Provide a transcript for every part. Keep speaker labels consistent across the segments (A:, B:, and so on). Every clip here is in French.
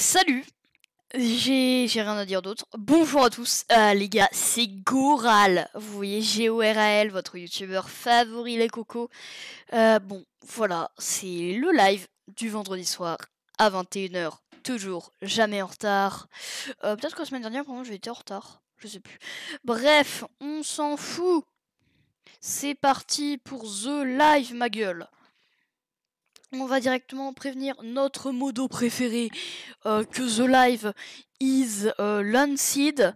A: Salut j'ai rien à dire d'autre. Bonjour à tous, euh, les gars, c'est Goral. Vous voyez, G-O-R-A-L, votre youtubeur favori, les cocos. Euh, bon, voilà, c'est le live du vendredi soir à 21h. Toujours, jamais en retard. Euh, peut-être que la semaine dernière, j'ai été en retard. Je sais plus. Bref, on s'en fout. C'est parti pour The Live, ma gueule on va directement prévenir notre modo préféré euh, que The Live is euh, Lancid.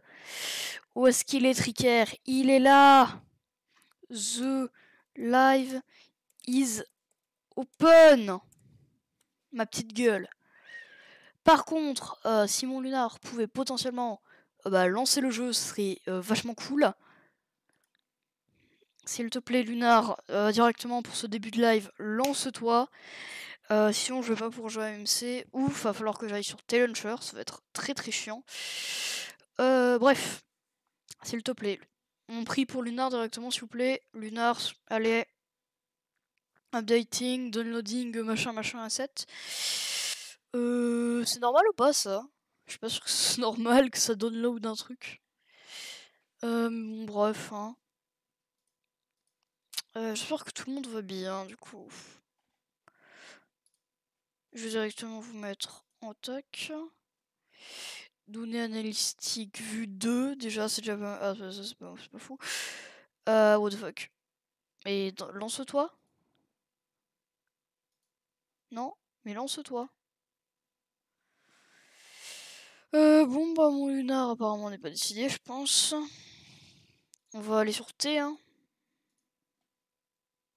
A: Où est-ce qu'il est, Tricker Il est là The Live is Open Ma petite gueule. Par contre, euh, si Simon Lunar pouvait potentiellement bah, lancer le jeu, ce serait vachement cool. S'il te plaît, Lunar, euh, directement pour ce début de live, lance-toi. Euh, sinon, je vais pas pour jouer à MC. Ouf, va falloir que j'aille sur T-Launcher. Ça va être très très chiant. Euh, bref, s'il te plaît. On prie pour Lunar directement, s'il vous plaît. Lunar, allez. Updating, downloading, machin, machin, asset. c'est normal ou pas ça Je suis pas sûr que c'est normal que ça download un truc. bref, hein. Euh, J'espère que tout le monde va bien, du coup. Je vais directement vous mettre en toc. Données analytique vue 2. Déjà, c'est déjà pas... Ah, c'est pas, fou. Euh, what the fuck. Et lance-toi. Non, mais lance-toi. Euh, bon, bah, mon lunar, apparemment, n'est pas décidé, je pense. On va aller sur T, hein.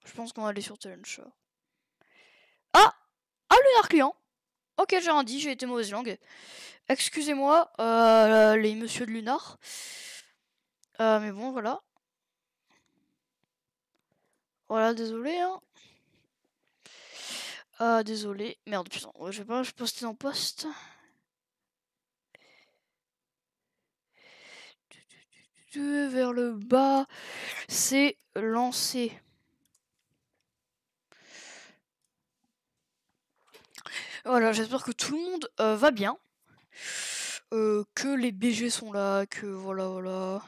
A: Je pense qu'on va aller sur Talent Ah Ah, Lunar Client Ok, j'ai rien dit, j'ai été mauvaise langue. Excusez-moi, euh, les monsieur de Lunar. Euh, mais bon, voilà. Voilà, désolé. Hein. Euh, désolé. Merde, putain, je vais pas, je postais en poste. Vers le bas, c'est lancé. Voilà, j'espère que tout le monde euh, va bien. Euh, que les BG sont là, que voilà, voilà.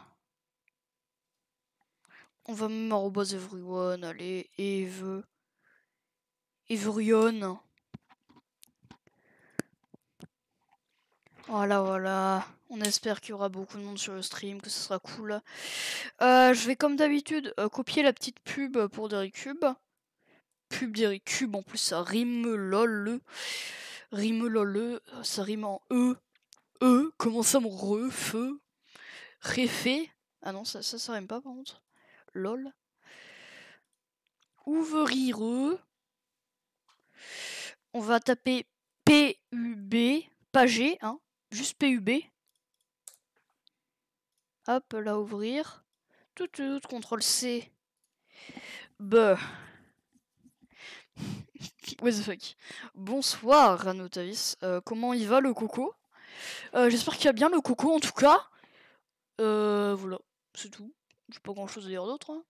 A: On va même arrobas everyone, allez, Eve. Everyone. Voilà, voilà. On espère qu'il y aura beaucoup de monde sur le stream, que ce sera cool. Euh, je vais comme d'habitude copier la petite pub pour Derry Cube pub cube, en plus ça rime lol, rime lol, ça rime en E, E, comment ça mon re, feu, réfé, ah non ça, ça, ça rime pas par contre, lol, eux on va taper P-U-B, pas G, hein, juste PUB, hop là ouvrir, tout, tout, contrôle C, bah What the fuck Bonsoir Ranotavis, euh, comment il va le coco euh, J'espère qu'il a bien le coco en tout cas. Euh, voilà, c'est tout. J'ai pas grand chose à dire d'autre. A hein.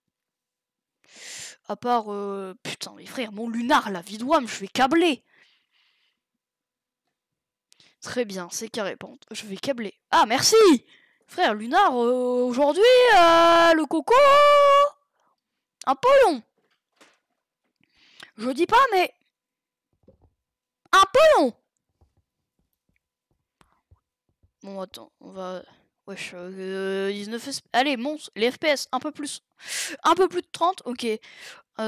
A: À part... Putain mais frère, mon lunar la vidouame, je vais câbler Très bien, c'est carré pente. Je vais câbler. Ah merci Frère, lunar, aujourd'hui, le coco... Un peu je dis pas, mais. Un peu long Bon, attends, on va. Wesh, euh, 19 Allez, monstre, les FPS, un peu plus. Un peu plus de 30, ok.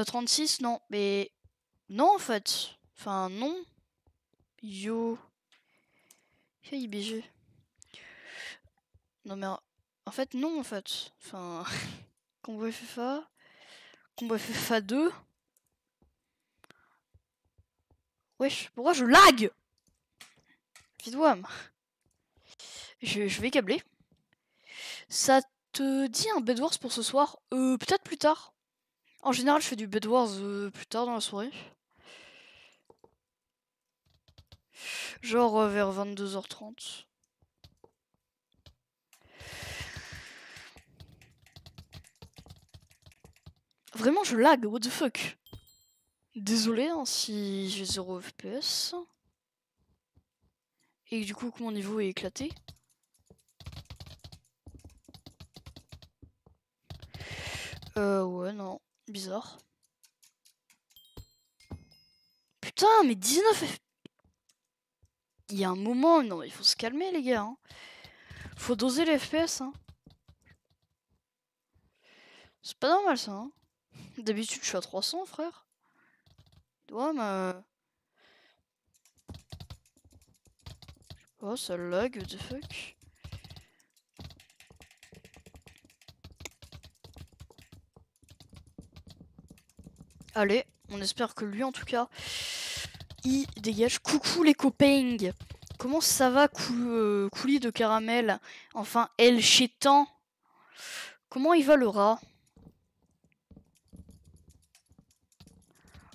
A: 36, euh, non, mais. Non, en fait. Enfin, non. Yo. Fait IBG. Non, mais. En fait, non, en fait. Enfin. Combo FFA. Combo FFA 2. pourquoi je lag Vite je, vais câbler. Ça te dit un bedwars pour ce soir Euh, peut-être plus tard. En général, je fais du bedwars euh, plus tard dans la soirée. Genre euh, vers 22h30. Vraiment, je lag, what the fuck Désolé hein, si j'ai 0 FPS. Et du coup que mon niveau est éclaté. Euh ouais non, bizarre. Putain mais 19 FPS. Il y a un moment, non il faut se calmer les gars. Hein. Faut doser les FPS. Hein. C'est pas normal ça. Hein. D'habitude je suis à 300 frère ouais euh. mais... Oh, ça lag, what the fuck Allez, on espère que lui, en tout cas, il dégage. Coucou les copains Comment ça va, cou euh, coulis de caramel Enfin, elle chétan Comment il va le rat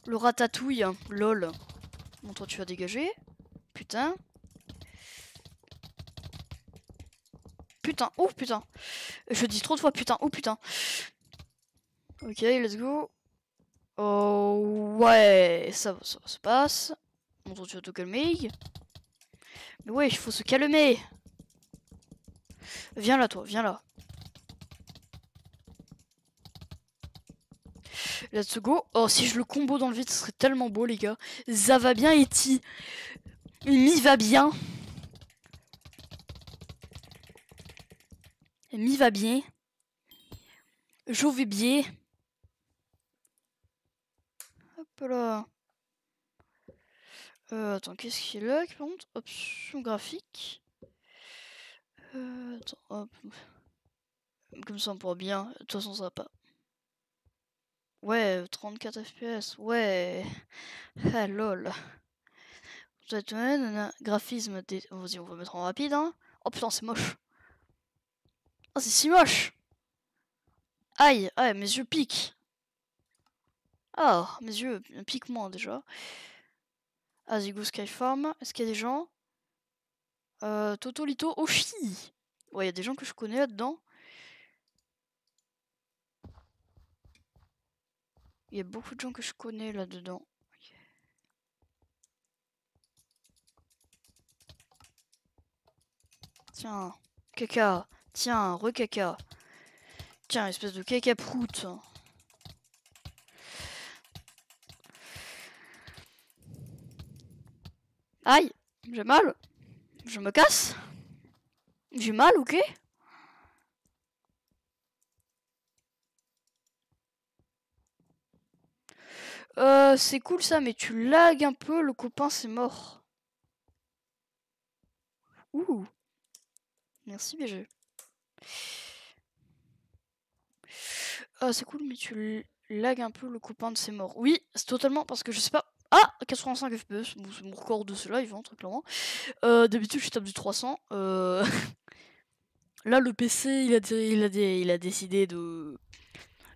A: Le ratatouille, hein. lol. Mon toi, tu vas dégager. Putain. Putain, oh putain. Je dis trop de fois putain, oh putain. Ok, let's go. Oh ouais, ça, ça, se passe. Mon toi, tu vas te calmer. Mais ouais, il faut se calmer. Viens là, toi, viens là. go. Oh, si je le combo dans le vide, ce serait tellement beau, les gars. Ça e va bien, Eti. M.I. va bien. M.I. va bien. Je bien. Hop là. Euh, attends, qu'est-ce qu'il y a là Option graphique. Euh, attends, hop. Comme ça, on pourra bien. De toute façon, ça va pas. Ouais, 34 FPS, ouais. Ah lol. Graphisme, des... Oh, vas-y, on va mettre en rapide, hein. Oh putain, c'est moche. Oh, c'est si moche. Aïe, aïe, mes yeux piquent. Ah, oh, mes yeux piquent moins déjà. Azigo Skyform, est-ce qu'il y a des gens euh, Totolito Oshi Ouais, il y a des gens que je connais là-dedans. Il y a beaucoup de gens que je connais là-dedans. Tiens, caca. Tiens, re-caca Tiens, espèce de caca prout. Aïe, j'ai mal. Je me casse. J'ai mal, ok Euh, c'est cool ça, mais tu lagues un peu, le copain c'est mort. Ouh. Merci BG. Ah, c'est cool, mais tu lagues un peu, le copain de c'est mort. Oui, c'est totalement parce que je sais pas. Ah 85 FPS, c'est mon record de ce live, va très clairement. Euh, d'habitude, je tape du 300. Euh. Là, le PC, il a, il a, il a décidé de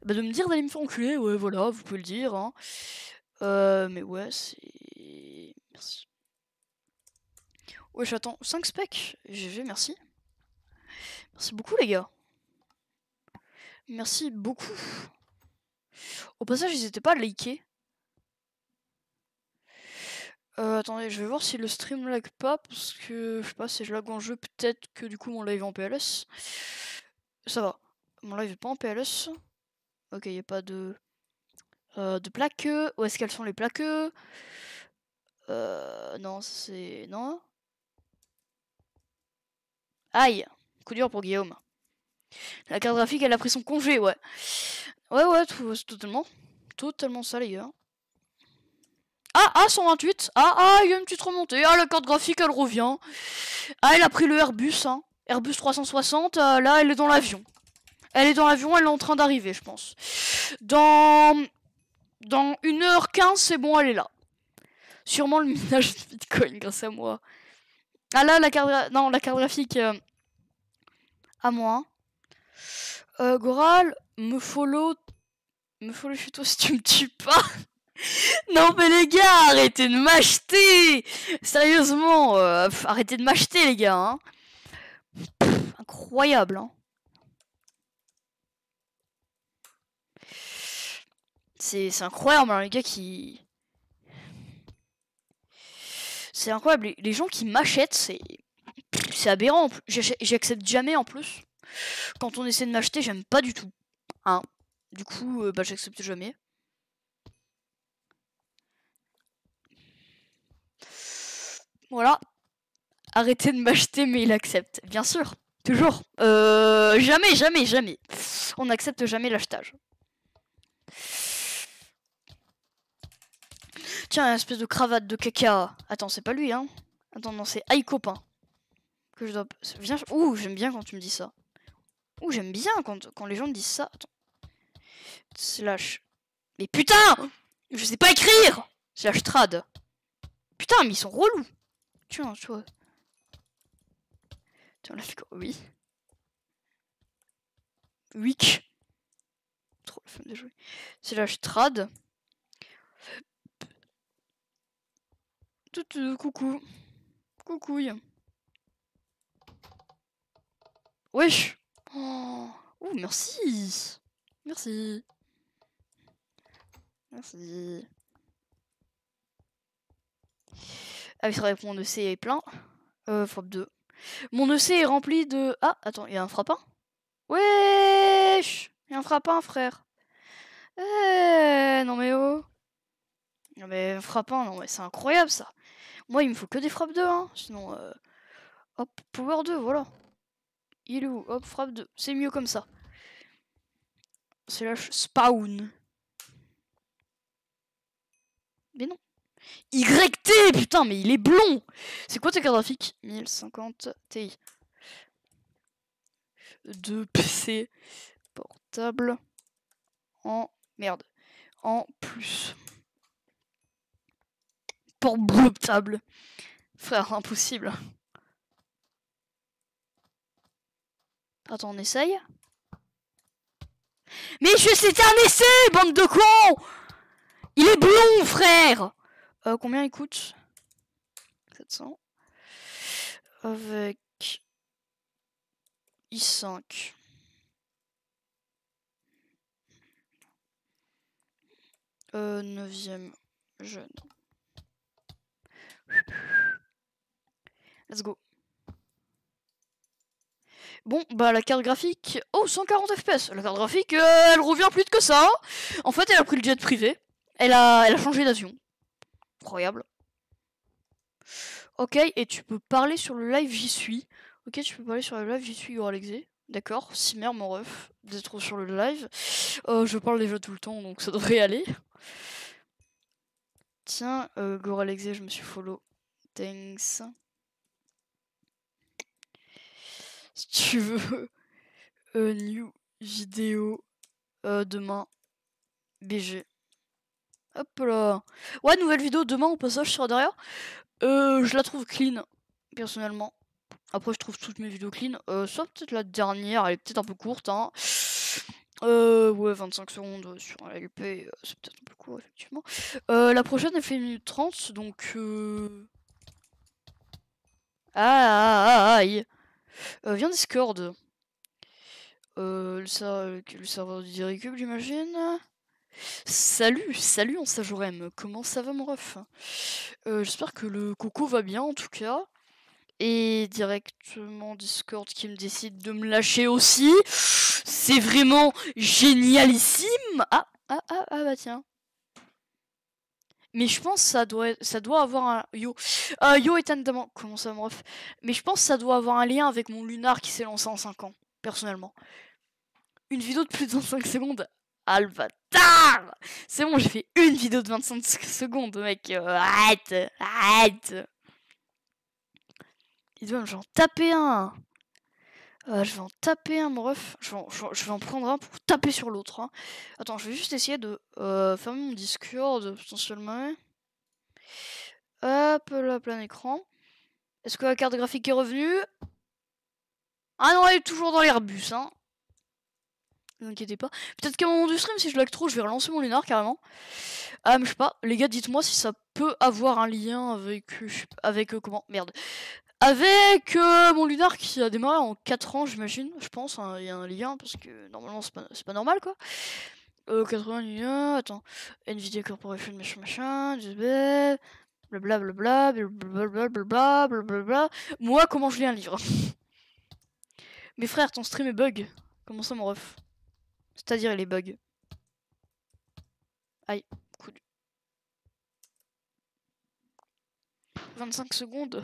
A: bah, de me dire d'aller me faire enculer, ouais, voilà, vous pouvez le dire. Hein. Euh, mais ouais, c'est. Merci. Ouais, j'attends 5 specs. GG, merci. Merci beaucoup, les gars. Merci beaucoup. Au passage, n'hésitez pas à liker. Euh, attendez, je vais voir si le stream lag pas, parce que je sais pas si je lag en jeu, peut-être que du coup mon live est en PLS. Ça va, mon live est pas en PLS. Ok, il n'y a pas de. Euh, de plaqueux. Où est-ce qu'elles sont les plaques euh, Non, c'est. Non. Aïe Coup dur pour Guillaume. La carte graphique, elle a pris son congé, ouais. Ouais, ouais, tout, totalement. Totalement ça, les gars. Ah, ah, 128. Ah, ah, il y a une petite remontée. Ah, la carte graphique, elle revient. Ah, elle a pris le Airbus, hein. Airbus 360, euh, là, elle est dans l'avion. Elle est dans l'avion, elle est en train d'arriver, je pense. Dans... Dans 1h15, c'est bon, elle est là. Sûrement le minage de Bitcoin grâce à moi. Ah là, la carte, non, la carte graphique... Euh, à moi. Euh, Goral, me follow... Me follow chez toi si tu me tues pas non mais les gars, arrêtez de m'acheter Sérieusement, euh, arrêtez de m'acheter les gars. Hein. incroyable. Hein C'est incroyable, hein, les gars qui. C'est incroyable, les, gens qui m'achètent, c'est. C'est aberrant, j'accepte jamais en plus. Quand on essaie de m'acheter, j'aime pas du tout. Hein. Du coup, euh, bah, j'accepte jamais. Voilà. Arrêtez de m'acheter, mais il accepte. Bien sûr. Toujours. Euh, jamais, jamais, jamais. On n'accepte jamais l'achetage. Tiens, une espèce de cravate de caca. Attends, c'est pas lui, hein Attends, non, c'est Aïe Copain. Que je dois... Ouh, j'aime bien quand tu me dis ça. Ouh, j'aime bien quand, quand les gens disent ça. Attends. Slash. Mais putain Je sais pas écrire Slash trad. Putain, mais ils sont relous. Tiens, tu vois. Tiens, là, figure. Oui. Wick. Trop la femme de jouer. Slash trad. tout euh, coucou. Coucouille. Wesh oh. merci Merci Merci. Ah oui, c'est vrai que mon EC est plein. Euh, frappe 2. Mon EC est rempli de... Ah, attends, il y a un frappin Wesh Il y a un frappin, frère. Eh, non mais oh. Non mais frappin, non mais c'est incroyable ça. Moi, il me faut que des frappes 2, hein. Sinon, euh, hop, power 2, voilà. Il est où Hop, frappe 2. C'est mieux comme ça. C'est Spawn. Mais non. YT, putain, mais il est blond C'est quoi tes cartes graphique 1050 Ti. 2 PC portable en... Merde. En plus porte table. Frère, impossible. Attends, on essaye. Mais je c'était un essai, bande de cons Il est blond, frère euh, Combien il coûte 700. Avec... I5. Euh, neuvième jeune. Let's go. Bon, bah la carte graphique... Oh, 140 FPS La carte graphique, euh, elle revient plus que ça En fait, elle a pris le jet privé. Elle a, elle a changé d'avion. Incroyable. Ok, et tu peux parler sur le live, j'y suis. Ok, tu peux parler sur le live, j'y suis, D'accord, Simer, mon ref, d'être sur le live. Euh, je parle déjà tout le temps, donc ça devrait aller. Tiens, euh, je me suis follow. Thanks. Si tu veux, euh, new vidéo euh, demain. BG. Hop là. Ouais, nouvelle vidéo demain au passage sur derrière. Euh, je la trouve clean, personnellement. Après, je trouve toutes mes vidéos clean. Euh, soit peut-être la dernière, elle est peut-être un peu courte. Hein. Euh, ouais, 25 secondes euh, sur la LP, euh, c'est peut-être un peu court, effectivement. Euh, la prochaine, elle fait 1 minute 30, donc... Euh... Ah, aïe euh, Viens Discord. Euh, euh, le, serveur du Diricube, j'imagine. Salut, salut on Sajorem, comment ça va mon ref euh, J'espère que le coco va bien en tout cas. Et directement Discord qui me décide de me lâcher aussi. C'est vraiment génialissime. Ah, ah, ah, ah, bah tiens. Mais je pense que ça doit, ça doit avoir un... Yo, euh, yo étonnamment. comment ça me ref... Mais je pense que ça doit avoir un lien avec mon lunar qui s'est lancé en 5 ans, personnellement. Une vidéo de plus de 25 secondes Alvatar C'est bon, j'ai fait une vidéo de 25 secondes, mec. Arrête arrête Il doit me genre taper un ah, je vais en taper un, bref. Je vais en, je, vais en prendre un pour taper sur l'autre. Hein. Attends, je vais juste essayer de euh, fermer mon Discord potentiellement. Hop, là, plein écran. Est-ce que la carte graphique est revenue Ah non, elle est toujours dans l'airbus, hein. Ne vous inquiétez pas. Peut-être qu'à un moment du stream, si je lag trop, je vais relancer mon lunar carrément. Ah, mais je sais pas. Les gars, dites-moi si ça peut avoir un lien avec. Avec euh, comment Merde. Avec euh, mon Lunar qui a démarré en 4 ans, j'imagine, je pense, hein, il y a un lien, parce que normalement, c'est pas, normal, quoi. Euh, Lunar, attends, Nvidia Corporation, machin, machin, blablabla, blablabla, blablabla, blablabla. Moi, comment je lis un livre Mes frères, ton stream est bug. Comment ça, mon ref C'est-à-dire, il est bug. Aïe. 25 secondes.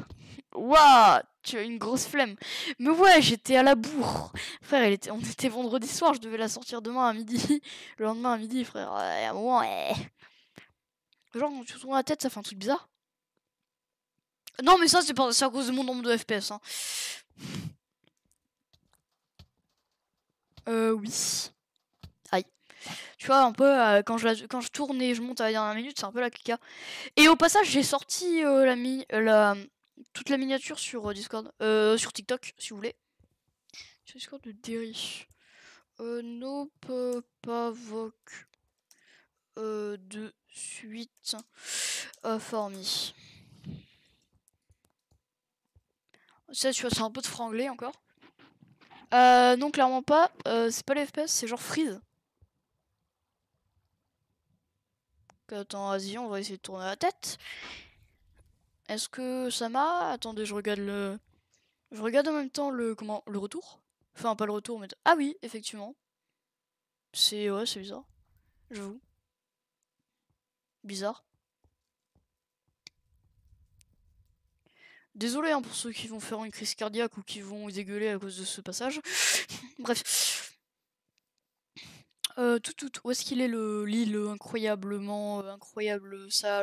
A: Waouh, tu as une grosse flemme. Mais ouais, j'étais à la bourre. Frère, on était vendredi soir, je devais la sortir demain à midi. Le lendemain à midi, frère. Ouais, à un moment, Genre, quand tu tournes la tête, ça fait un truc bizarre. Non, mais ça, c'est à cause de mon nombre de FPS. Hein. Euh, oui. Tu vois, un peu, euh, quand, je, quand je tourne et je monte à la dernière minute, c'est un peu la clica. Et au passage, j'ai sorti euh, euh, la, toute la miniature sur Discord, sur TikTok, si vous voulez. Sur Discord de Derry. no pas de suite formi. Ça, tu vois, c'est un peu de franglais encore. non, clairement pas. c'est pas les FPS, c'est genre freeze. Attends, vas-y, on va essayer de tourner la tête. Est-ce que ça m'a Attendez, je regarde le. Je regarde en même temps le comment le retour. Enfin, pas le retour, mais ah oui, effectivement. C'est ouais, c'est bizarre. Je vous... Bizarre. Désolé hein, pour ceux qui vont faire une crise cardiaque ou qui vont dégueuler à cause de ce passage. Bref. Euh, tout, tout, où est-ce qu'il est le l'île euh, incroyablement euh, incroyable ça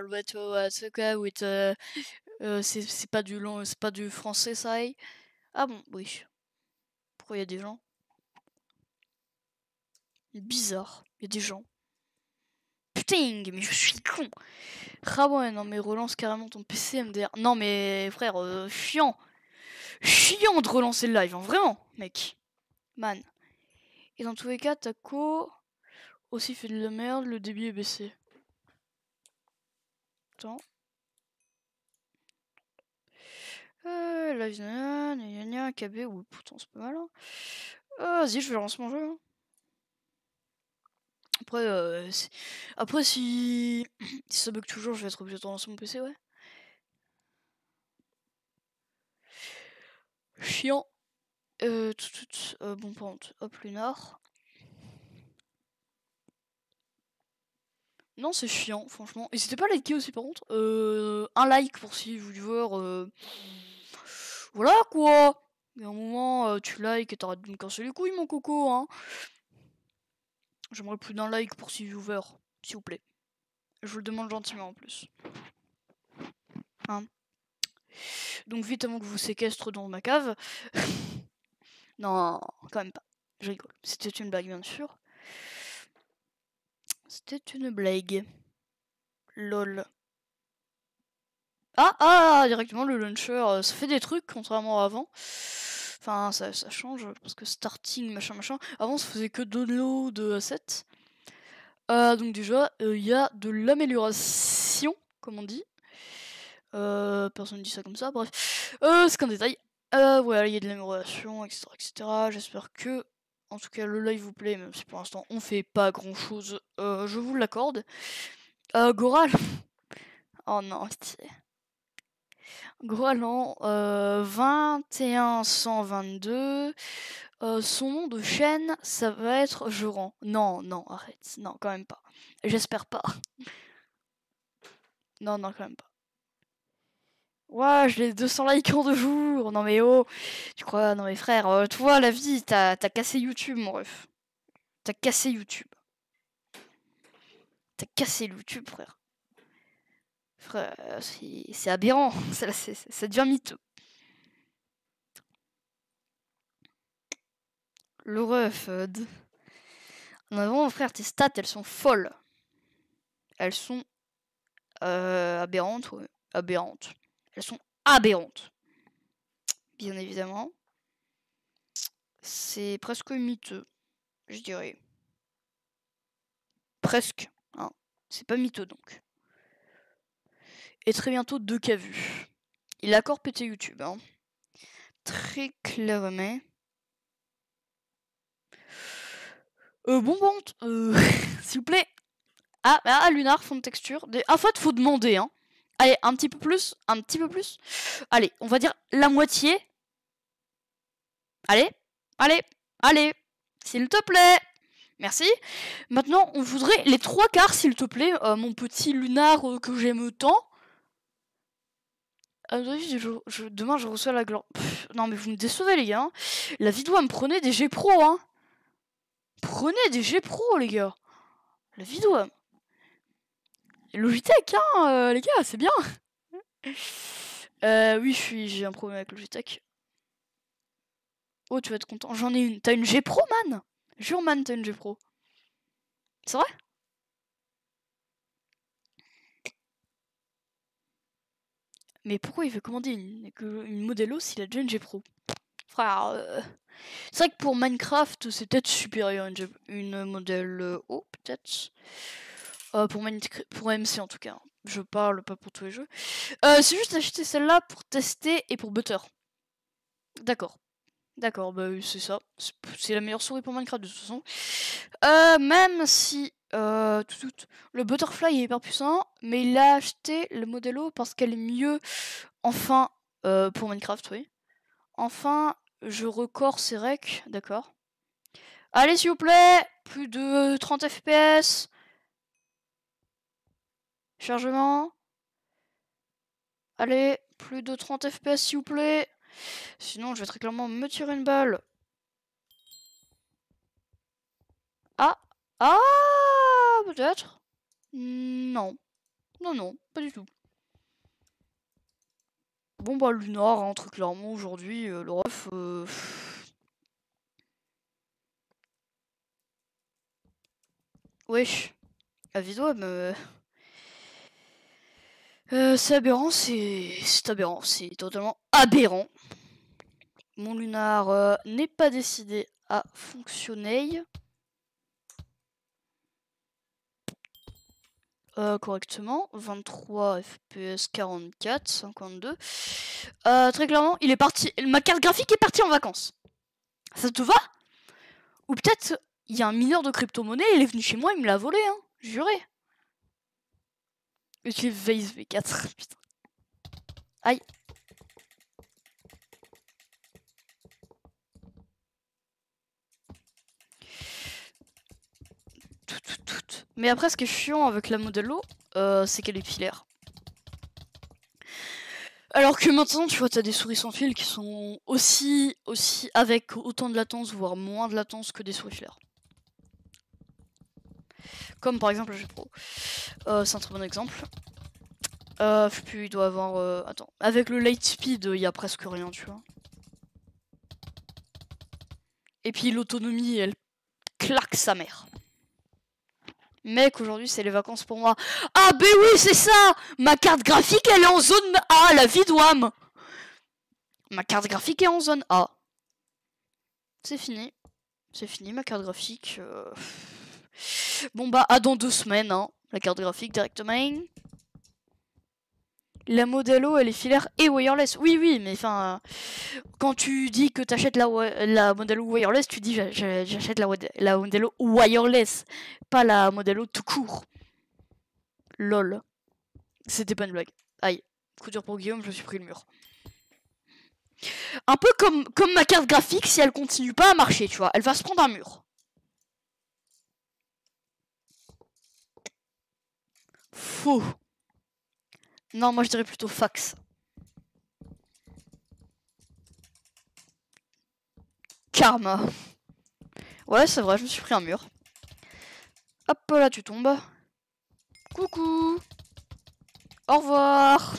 A: cas où euh, c'est pas du long c'est pas du français ça ah bon oui pourquoi il y a des gens bizarre il y a des gens putain mais je suis con ah ouais non mais relance carrément ton PC MDR non mais frère chiant chiant de relancer le live hein, vraiment mec man et dans tous les cas Taco aussi fait de la merde, le débit est baissé. Attends. Euh, la vision, gna KB, ou putain c'est pas mal. Hein. Euh, vas-y, je vais lancer mon jeu. Hein. Après, euh, Après si... si ça bug toujours, je vais être obligé de lancer mon PC, ouais. Chiant. Euh, tout, tout, euh, bon, pente. Hop, Lunar. Non, c'est chiant, franchement. Et c'était pas liké aussi, par contre. Euh, un like pour si vous euh, Voilà quoi. Il y a un moment, euh, tu likes et t'arrêtes de me casser les couilles, mon coco. Hein. J'aimerais plus d'un like pour 6 viewers, s'il vous plaît. Je vous le demande gentiment en plus. Hein. Donc vite avant que vous séquestre dans ma cave. non, quand même pas. Je rigole. C'était une blague, bien sûr. C'était une blague. Lol. Ah ah Directement le launcher euh, ça fait des trucs contrairement à avant. Enfin ça, ça change parce que starting machin machin. Avant ça faisait que download de assets. Euh, donc déjà euh, il y a de l'amélioration comme on dit. personne dit ça comme ça, bref. c'est qu'un détail. voilà, il y a de l'amélioration, etc. etc. J'espère que en tout cas, le live vous plaît, même si pour l'instant on fait pas grand chose, euh, je vous l'accorde. Euh, Goral Oh non, Goral en euh, 21122. Euh, son nom de chaîne, ça va être Joran. Non, non, arrête. Non, quand même pas. J'espère pas. non, non, quand même pas. Ouah, j'ai 200 likes en deux jours. Non mais oh, tu crois, non mais frère, tu euh, toi la vie, t'as cassé YouTube, mon ref. T'as cassé YouTube. T'as cassé YouTube, frère. Frère, c'est aberrant. Ça, ça devient mytho. Le ref. non euh, en avant, frère, tes stats, elles sont folles. Elles sont euh, aberrantes, ouais. Aberrantes. Elles sont aberrantes. Bien évidemment. C'est presque miteux, je dirais. Presque. Hein. C'est pas miteux donc. Et très bientôt, deux cas vus. Il a encore pété YouTube. Hein. Très clairement. Euh, bon, bon, euh, s'il vous plaît. Ah, ah, Lunar, fond de texture. Ah, en fait, faut demander, hein. Allez, un petit peu plus, un petit peu plus. Allez, on va dire la moitié. Allez, allez, allez, s'il te plaît. Merci. Maintenant, on voudrait les trois quarts, s'il te plaît, euh, mon petit lunar euh, que j'aime tant. demain, je reçois la gloire. non, mais vous me décevez, les gars. Hein. La vidéo, me prenait des G-Pro, hein. Prenez des G-Pro, les gars. La vidéo, Logitech, hein, euh, les gars, c'est bien. Euh, oui, j'ai un problème avec Logitech. Oh, tu vas être content. J'en ai une. T'as une G Pro, man Jure, man, t'as une G Pro. C'est vrai Mais pourquoi il veut commander une, une haut s'il a déjà une G Pro Frère, euh, c'est vrai que pour Minecraft, c'est peut-être supérieur à une, une modèle euh, O, peut-être. Euh, pour, pour MC en tout cas. Je parle pas pour tous les jeux. Euh, c'est juste acheter celle-là pour tester et pour butter. D'accord. D'accord, bah c'est ça. C'est la meilleure souris pour Minecraft de toute façon. Euh, même si tout, le Butterfly est hyper puissant, mais il a acheté le Modelo parce qu'elle est mieux enfin pour Minecraft, oui. Enfin, je record ses recs, d'accord. Allez s'il vous plaît, plus de 30 fps. Chargement. Allez, plus de 30 FPS s'il vous plaît. Sinon, je vais très clairement me tirer une balle. Ah Ah Peut-être Non. Non, non, pas du tout. Bon, bah, Lunar, entre hein, très clairement, aujourd'hui, euh, le ref... Euh, Wesh. La vidéo, elle me... Euh, c'est aberrant, c'est aberrant, c'est totalement aberrant. Mon lunar euh, n'est pas décidé à fonctionner euh, correctement. 23 FPS, 44, 52. très clairement, il est parti. Ma carte graphique est partie en vacances. Ça te va Ou peut-être il y a un mineur de crypto-monnaie, il est venu chez moi, il me l'a volé, hein, juré. Utilise V4, putain. Aïe. Mais après, ce qui est chiant avec la modello, euh, c'est qu'elle est filaire. Alors que maintenant, tu vois, t'as des souris sans fil qui sont aussi, aussi avec autant de latence, voire moins de latence que des souris filaires. Comme par exemple le pro. Euh, c'est un très bon exemple. Euh, puis il doit avoir... Euh, attends, avec le light speed, il y a presque rien, tu vois. Et puis l'autonomie, elle claque sa mère. Mec, aujourd'hui c'est les vacances pour moi. Ah ben oui, c'est ça Ma carte graphique, elle est en zone A, la vie Ma carte graphique est en zone A. C'est fini. C'est fini, ma carte graphique. Euh, Bon bah à dans deux semaines, hein, la carte graphique directement. La Modelo, elle est filaire et wireless. Oui, oui, mais enfin, euh, quand tu dis que t'achètes la, la Modelo wireless, tu dis j'achète la, la Modelo wireless, pas la Modelo tout court. Lol. C'était pas une blague. Aïe. Coup dur pour Guillaume, je me suis pris le mur. Un peu comme, comme ma carte graphique, si elle continue pas à marcher, tu vois, elle va se prendre un mur. Fou. Non, moi je dirais plutôt fax. Karma. Ouais, c'est vrai, je me suis pris un mur. Hop oh là, tu tombes. Coucou. Au revoir.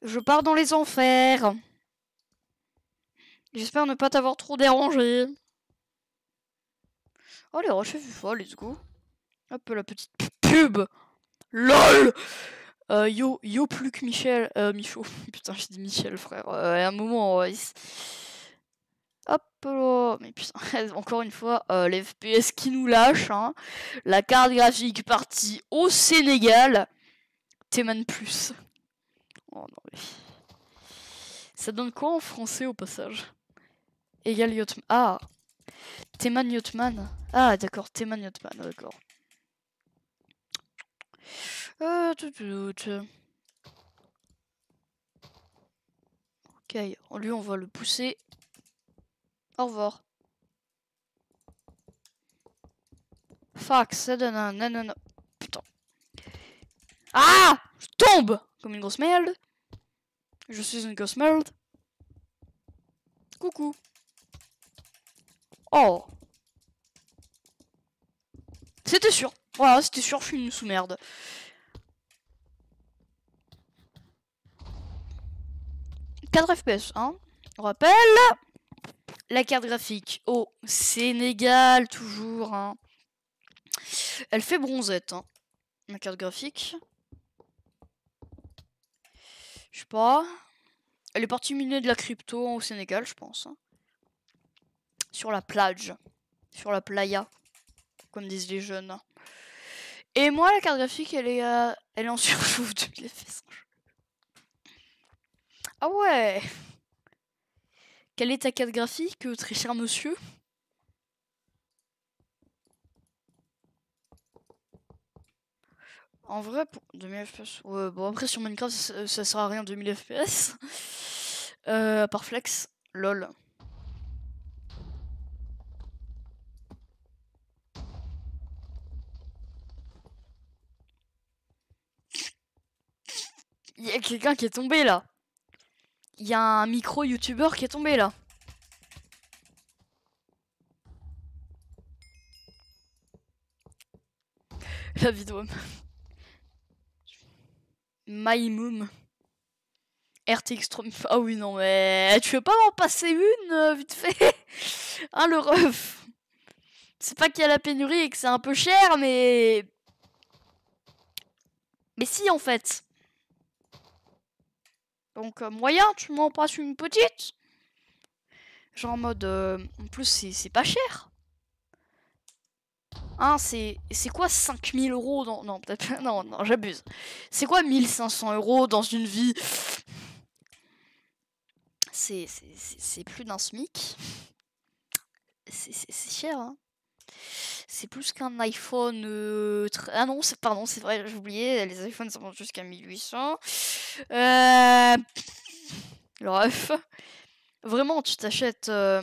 A: Je pars dans les enfers. J'espère ne pas t'avoir trop dérangé. Oh, les rochers, oh, let's go. Hop, la petite LOL euh, yo, yo plus que Michel, euh, putain je dis Michel frère, euh, un moment, hop oh, mais putain, encore une fois, euh, les FPS qui nous lâche hein. la carte graphique partie au Sénégal, Théman Plus. Oh, Ça donne quoi en français au passage égal Yotman, ah, Teman Yotman, ah d'accord, Teman Yotman, d'accord. Euh, tout, Ok, lui on va le pousser. Au revoir. Fuck, ça donne un nanana. Putain. Ah Je tombe Comme une grosse merde. Je suis une grosse merde. Coucou. Oh. C'était sûr. Voilà, c'était sûr, je suis une sous-merde. Cadre FPS, hein. On rappelle la carte graphique au oh, Sénégal, toujours. Hein. Elle fait bronzette, hein. Ma carte graphique. Je sais pas. Elle est partie miner de la crypto hein, au Sénégal, je pense. Hein. Sur la plage. Sur la playa. Comme disent les jeunes. Et moi, la carte graphique, elle est, à euh, elle est en surchauffe depuis Ah ouais Quelle est ta carte graphique, euh, très cher monsieur En vrai, pour 2000 FPS. bon, après, sur Minecraft, ça, ça sert à rien 2000 FPS. Euh, par flex, lol. Il y a quelqu'un qui est tombé là. Il y a un micro youtubeur qui est tombé là. La vidéo. Maïmoum. RTX 3000. Ah oui, non, mais tu veux pas m'en passer une, euh, vite fait Hein, le ref C'est pas qu'il y a la pénurie et que c'est un peu cher, mais. Mais si, en fait donc, euh, moyen, tu m'en passes une petite Genre en mode. Euh, en plus, c'est pas cher. Hein, c'est quoi 5000 euros dans. Non, peut-être. Non, non, j'abuse. C'est quoi 1500 euros dans une vie C'est plus d'un SMIC. C'est cher, hein c'est plus qu'un iPhone. Euh, ah non, pardon, c'est vrai, j'ai oublié. Les iPhones ça jusqu'à 1800. Euh... Bref, vraiment, tu t'achètes. Euh,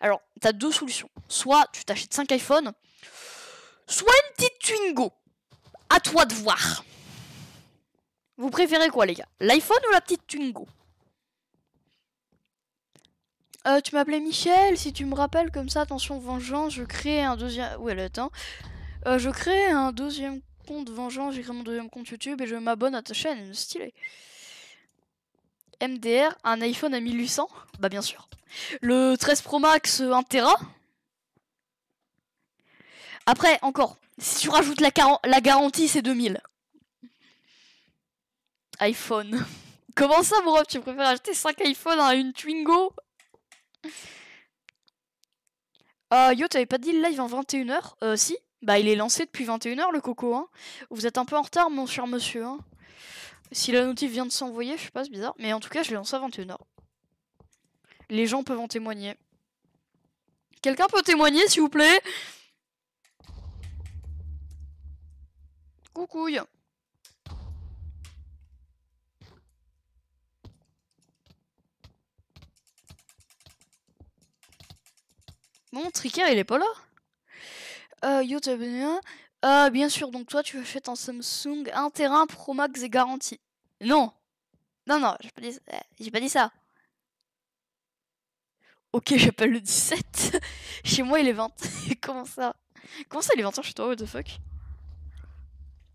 A: alors, t'as deux solutions. Soit tu t'achètes 5 iPhones, soit une petite Twingo. À toi de voir. Vous préférez quoi, les gars L'iPhone ou la petite Twingo euh, tu m'appelais Michel, si tu me rappelles comme ça, attention vengeance, je crée un deuxième... Où est hein. euh, Je crée un deuxième compte vengeance, j'ai créé mon deuxième compte YouTube et je m'abonne à ta chaîne, stylé. MDR, un iPhone à 1800 Bah bien sûr. Le 13 Pro Max 1 Tera Après, encore, si tu rajoutes la, la garantie, c'est 2000. iPhone. Comment ça, ref, Tu préfères acheter 5 iPhones à une Twingo ah, yo, t'avais pas dit le live en 21h Euh, si. Bah, il est lancé depuis 21h, le coco, hein. Vous êtes un peu en retard, mon cher monsieur, hein. Si la notif vient de s'envoyer, je sais pas, c'est bizarre. Mais en tout cas, je l'ai lancé à 21h. Les gens peuvent en témoigner. Quelqu'un peut témoigner, s'il vous plaît Coucouille Non, Tricker, il est pas là. Euh, yo, t'as bien. Euh, bien sûr, donc toi, tu achètes un Samsung un terrain Pro Max et garantie. Non Non, non, j'ai pas dit, euh, j'ai pas dit ça. Ok, j'appelle le 17. chez moi, il est 20. Comment ça Comment ça, il est 20 ans chez toi What the fuck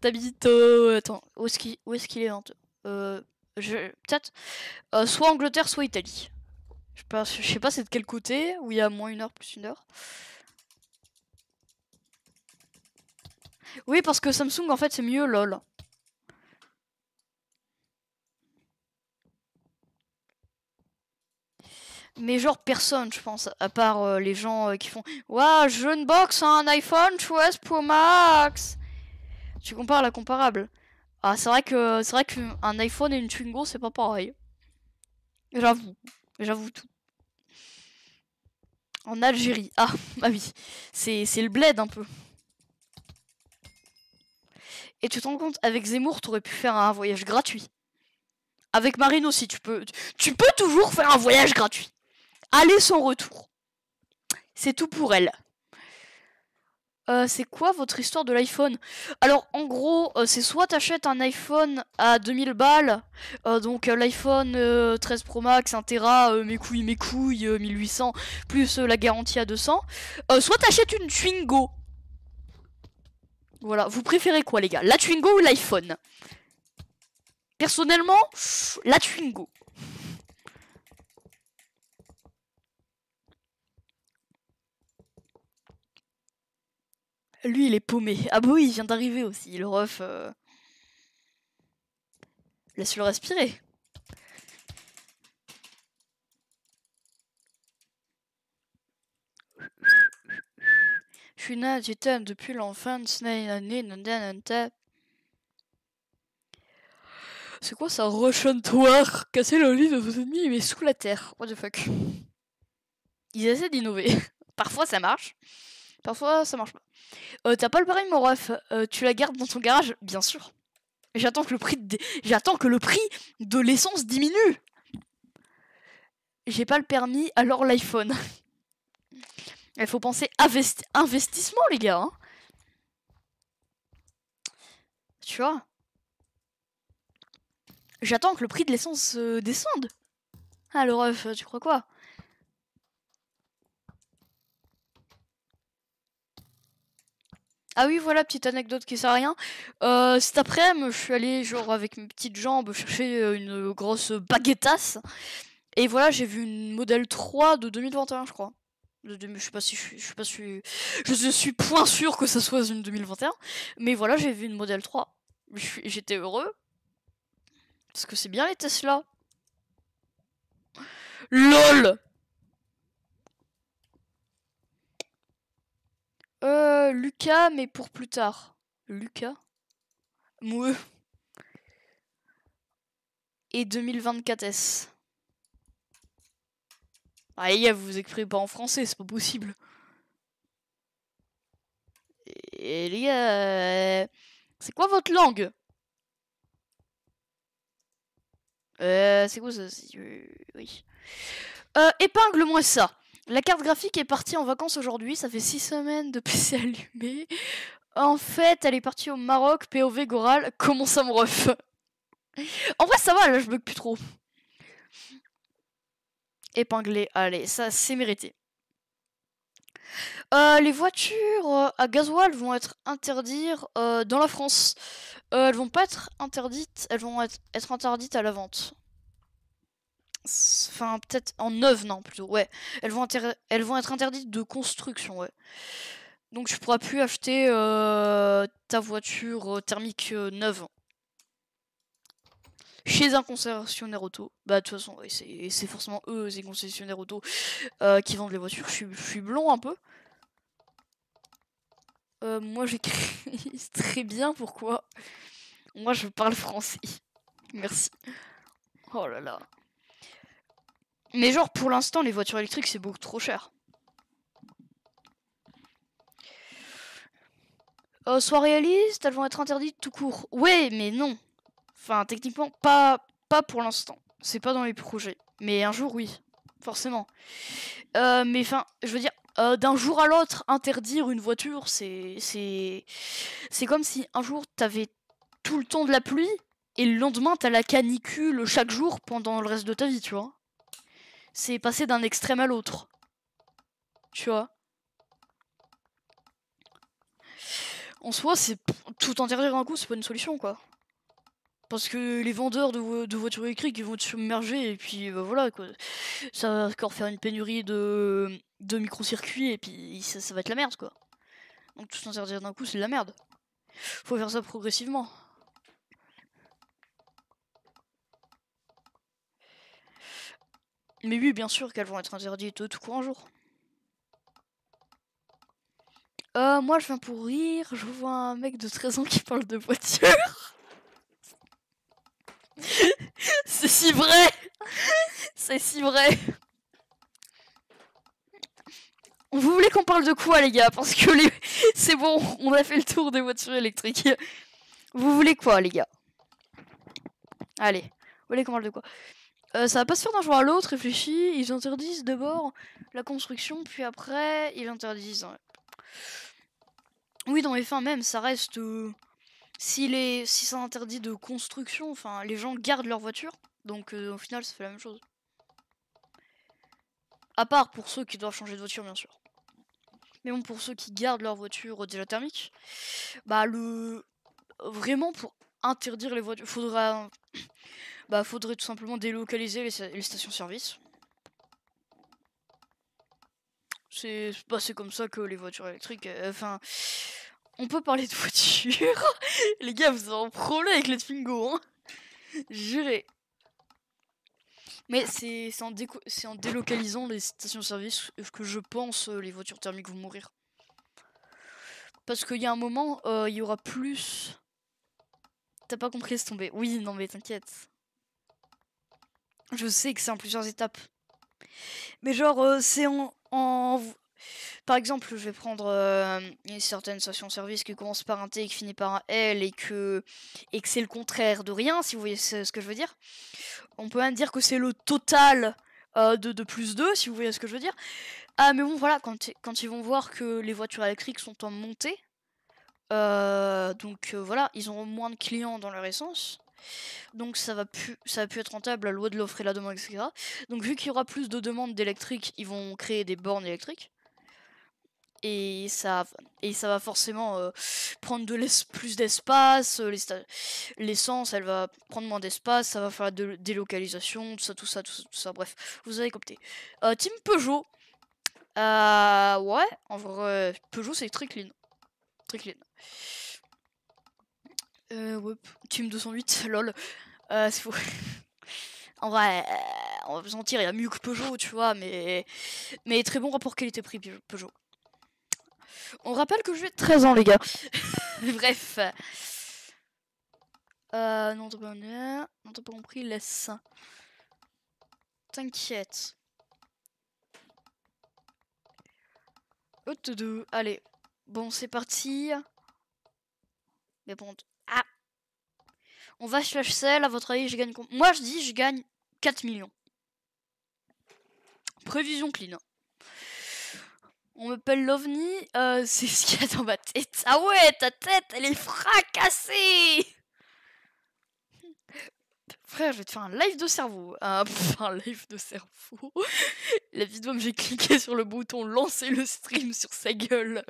A: T'habites. Euh, attends, où est-ce qu'il est, 20 euh, Peut-être. Euh, soit Angleterre, soit Italie. Je, sais pas c'est de quel côté, où il y a moins une heure plus une heure. Oui, parce que Samsung, en fait, c'est mieux, lol. Mais genre personne, je pense, à part euh, les gens euh, qui font « Waouh, jeune box hein, un iPhone choice Pro Max !» Tu compares la comparable. Ah, c'est vrai que c'est vrai qu'un iPhone et une Twingo, c'est pas pareil. J'avoue. J'avoue tout. En Algérie. Ah, bah oui. C'est le bled un peu. Et tu te rends compte, avec Zemmour, t'aurais pu faire un voyage gratuit. Avec Marine aussi, tu peux, tu peux toujours faire un voyage gratuit. Allez sans retour. C'est tout pour elle. Euh, c'est quoi votre histoire de l'iPhone Alors en gros, euh, c'est soit t'achètes un iPhone à 2000 balles, euh, donc l'iPhone 13 Pro Max, 1 Tera, mes couilles, mes couilles, 1800, plus la garantie à 200, soit t'achètes une Twingo. Voilà, vous préférez quoi les gars La Twingo ou l'iPhone Personnellement, la Twingo. Lui, il est paumé. Ah bah oui, il vient d'arriver aussi, le ref. Euh. Laisse-le respirer. Je suis depuis l'enfance. C'est quoi ça, Rochantoir? Casser le lit de vos ennemis, mais sous la terre. What the fuck Ils essaient d'innover. Parfois ça marche. Parfois, ça marche pas. Euh, t'as pas le pareil, mon ref euh, Tu la gardes dans ton garage Bien sûr. J'attends que le prix de... le de l'essence diminue. J'ai pas le permis, alors l'iPhone. Il faut penser à investissement, les gars. Hein. tu vois J'attends que le prix de l'essence euh, descende. Ah, le ref, tu crois quoi Ah oui, voilà, petite anecdote qui sert à rien. Euh, cet après-midi, je suis allé, genre, avec mes petites jambes, chercher euh, une grosse baguettasse. Et voilà, j'ai vu une modèle 3 de 2021, je crois. je sais pas si je, pas si je, suis point sûr que ça soit une 2021, mais voilà, j'ai vu une modèle 3. J'étais heureux parce que c'est bien les Tesla. LOL Euh, Lucas, mais pour plus tard. Lucas Moueux. Et 2024S. Ah, vous vous exprimez pas en français, c'est pas possible. Et euh, c'est quoi votre langue Euh, c'est quoi ça euh, Oui. Euh, épingle-moi ça. La carte graphique est partie en vacances aujourd'hui, ça fait 6 semaines de PC allumé. En fait, elle est partie au Maroc, POV Goral, comment ça me ref En vrai, ça va, là, je bug plus trop. Épinglé, allez, ça, c'est mérité. Euh, les voitures euh, à gasoil vont être interdites euh, dans la France. elles vont pas être interdites, elles vont être interdites à la vente enfin peut-être en non, plutôt ouais elles vont être interdites de construction ouais donc tu pourras plus acheter euh, ta voiture euh, thermique euh, neuve chez un concessionnaire auto bah de toute façon c'est forcément eux ces concessionnaires auto qui vendent les voitures je suis blond un peu moi j'écris très bien pourquoi moi je parle français merci oh là là mais genre, pour l'instant, les voitures électriques, c'est beaucoup trop cher. Euh, sois réaliste, elles vont être interdites tout court. Ouais, mais non. Enfin, techniquement, pas, pas pour l'instant. C'est pas dans les projets. Mais un jour, oui. Forcément. Euh, mais enfin, je veux dire, euh, d'un jour à l'autre, interdire une voiture, c'est. C'est. C'est comme si un jour, t'avais tout le temps de la pluie, et le lendemain, t'as la canicule chaque jour pendant le reste de ta vie, tu vois c'est passer d'un extrême à l'autre. Tu vois En soi, c'est tout interdire d'un coup, c'est pas une solution, quoi. Parce que les vendeurs de, voitures électriques, ils vont être submergés, et puis bah, voilà, Ça va encore faire une pénurie de, micro-circuits, et puis ça, va être la merde, quoi. Donc tout interdire d'un coup, c'est de la merde. Faut faire ça progressivement. Mais oui, bien sûr qu'elles vont être interdites tout court un jour. Euh, moi, je viens pour rire. Je vois un mec de 13 ans qui parle de voiture. C'est si vrai C'est si vrai Vous voulez qu'on parle de quoi, les gars Parce que les... c'est bon, on a fait le tour des voitures électriques. Vous voulez quoi, les gars Allez, vous voulez qu'on parle de quoi euh, ça va pas se faire d'un jour à l'autre, réfléchis. Ils interdisent d'abord la construction, puis après, ils interdisent. Oui, dans les fins même, ça reste. Euh, si, les, si ça interdit de construction, enfin, les gens gardent leur voiture. Donc euh, au final, ça fait la même chose. À part pour ceux qui doivent changer de voiture, bien sûr. Mais bon, pour ceux qui gardent leur voiture déjà thermique, bah le. Vraiment, pour interdire les voitures, faudra bah faudrait tout simplement délocaliser les, stations-service. C'est bah, comme ça que les voitures électriques... Euh, enfin... on peut parler de voitures. les gars, vous avez un problème avec les Twingo, hein Juré. Mais c'est en, en délocalisant les stations-service que je pense euh, les voitures thermiques vont mourir. Parce qu'il y a un moment, euh, il y aura plus. T'as pas compris, c'est tombé. Oui, non, mais t'inquiète. Je sais que c'est en plusieurs étapes. Mais genre, euh, c'est en, en, Par exemple, je vais prendre euh, une certaine station-service qui commence par un T et qui finit par un L et que, et que c'est le contraire de rien, si vous voyez ce, que je veux dire. On peut même dire que c'est le total euh, de, de plus 2, si vous voyez ce que je veux dire. Ah, mais bon, voilà, quand, quand ils vont voir que les voitures électriques sont en montée, donc voilà, ils ont moins de clients dans leur essence. Donc ça va plus ça a pu être rentable la loi de l'offre et la demande, etc. Donc vu qu'il y aura plus de demandes d'électrique, ils vont créer des bornes électriques. Et ça, et ça va forcément euh, prendre plus d'espace, euh, l'essence elle va prendre moins d'espace, ça va faire des délocalisation, tout ça, tout ça, tout ça, bref, vous avez compté. Euh, team Peugeot, ouais, en vrai, Peugeot c'est très clean, très clean. Euh, Team 208, lol. Euh, c'est fou. en vrai, euh, on va se sentir il y a mieux que Peugeot, tu vois, mais, mais très bon rapport qualité-prix Peugeot. On rappelle que je vais 13 ans, les gars. Bref. Euh, non, t'as pas, compris, laisse. T'inquiète. Haute 2, allez. Bon, c'est parti. Mais bon, ah. On va sur HCL, à votre avis, je gagne combien Moi, je dis, je gagne 4 millions. Prévision clean. On m'appelle l'OVNI, euh, c'est ce qu'il y a dans ma tête. Ah ouais, ta tête, elle est fracassée Frère, je vais te faire un live de cerveau. Ah, un live de cerveau. La vidéo, j'ai cliqué sur le bouton lancer le stream sur sa gueule.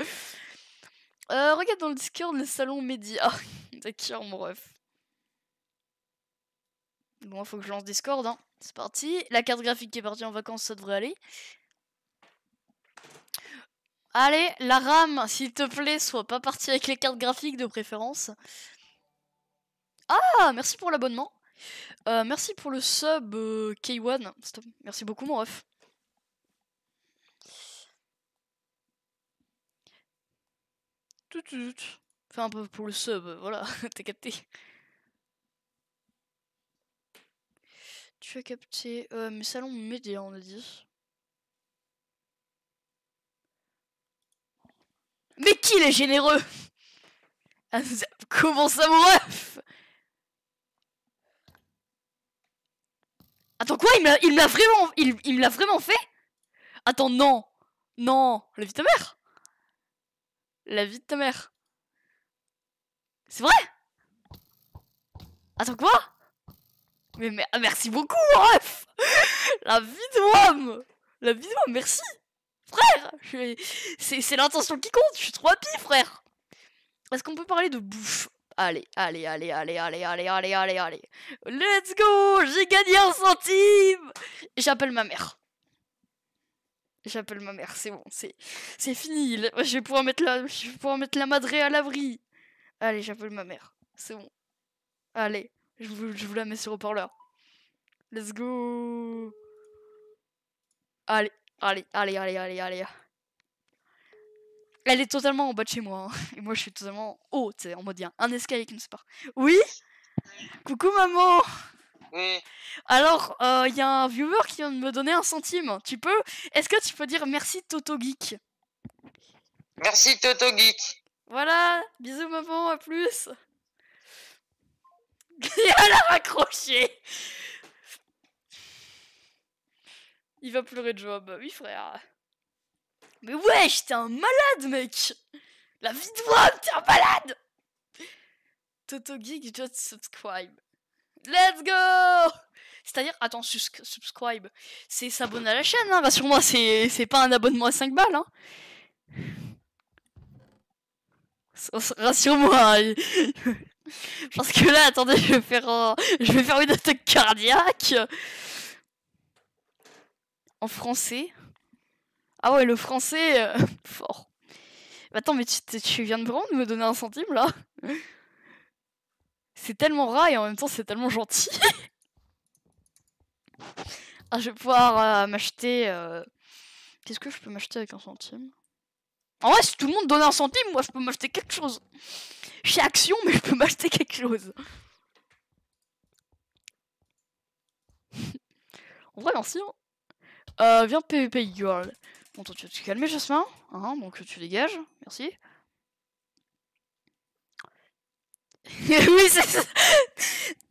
A: Euh, regarde dans le Discord le salon média. Ah. T'as qui mon ref. Bon, faut que je lance Discord, hein. C'est parti. La carte graphique qui est partie en vacances, ça devrait aller. Allez, la RAM, s'il te plaît, sois pas parti avec les cartes graphiques de préférence. Ah, merci pour l'abonnement. Euh, merci pour le sub euh, K1. Merci beaucoup, mon ref. Tout, tout, tout. Enfin, un peu pour le sub, voilà, t'as capté. Tu as capté. Euh, mes salons médias, on a dit. Mais qui est généreux ah, Comment ça, mon ref Attends, quoi Il me vraiment, il, il me l'a vraiment fait Attends, non Non La vie de ta mère La vie de ta mère c'est vrai Attends, quoi mais, ah, merci beaucoup, bref La vie de homme La vie de merci Frère C'est l'intention qui compte, je suis trop happy, frère Est-ce qu'on peut parler de bouffe Allez, allez, allez, allez, allez, allez, allez, allez, allez Let's go J'ai gagné un centime J'appelle ma mère. J'appelle ma mère, c'est bon, c'est fini. Je vais pouvoir mettre la, je vais pouvoir mettre la madrée à l'abri. Allez, j'appelle ma mère. C'est bon. Allez, je vous, la mets sur le parleur. Let's go. Allez, allez, allez, allez, allez, allez. Elle est totalement en bas de chez moi. Hein. Et moi, je suis totalement haut, c'est en mode, un escalier qui se sépare. Oui Coucou, maman oui. Alors, euh, il y a un viewer qui vient de me donner un centime. Tu peux Est-ce que tu peux dire merci Toto Geek Merci Toto Geek. Voilà, bisous. a raccroché Il va pleurer de joie. Bah oui, frère. Mais wesh, t'es un malade, mec La vie de voix, t'es un malade Toto Geek, just subscribe. Let's go C'est-à-dire, attends, subscribe. C'est s'abonner à la chaîne, hein, rassure-moi, c'est pas un abonnement à 5 balles, hein Oh, rassure-moi. Parce que là, attendez, je vais faire, une attaque cardiaque. En français. Ah ouais, le français, euh, fort. Attends, mais tu, viens de vraiment me donner un centime là C'est tellement rare et en même temps c'est tellement gentil. Ah, je vais pouvoir euh, m'acheter. Euh, qu'est-ce que je peux m'acheter avec un centime en vrai, si tout le monde donne un centime, moi je peux m'acheter quelque chose. chez action, mais je peux m'acheter quelque chose. en vrai, merci. Hein. Euh, viens PvP Girl. Bon, toi, tu vas te calmer, Jasmin. Hein, donc, tu dégages. Merci. oui, c'est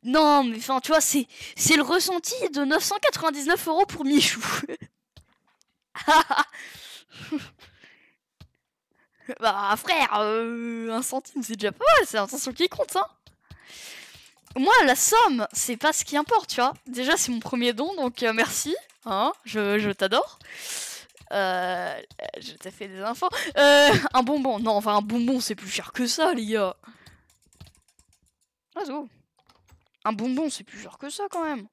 A: Non, mais enfin, tu vois, c'est, c'est le ressenti de 999 euros pour Michou. Ah, ah, ah. Bah frère, euh, un centime c'est déjà pas mal, c'est l'intention qui compte, hein Moi, la somme, c'est pas ce qui importe, tu vois. Déjà, c'est mon premier don, donc euh, merci, hein, je, t'adore. Euh, je t'ai fait des infos. un bonbon, non, enfin un bonbon c'est plus cher que ça, les gars. Ah, un bonbon c'est plus cher que ça quand même.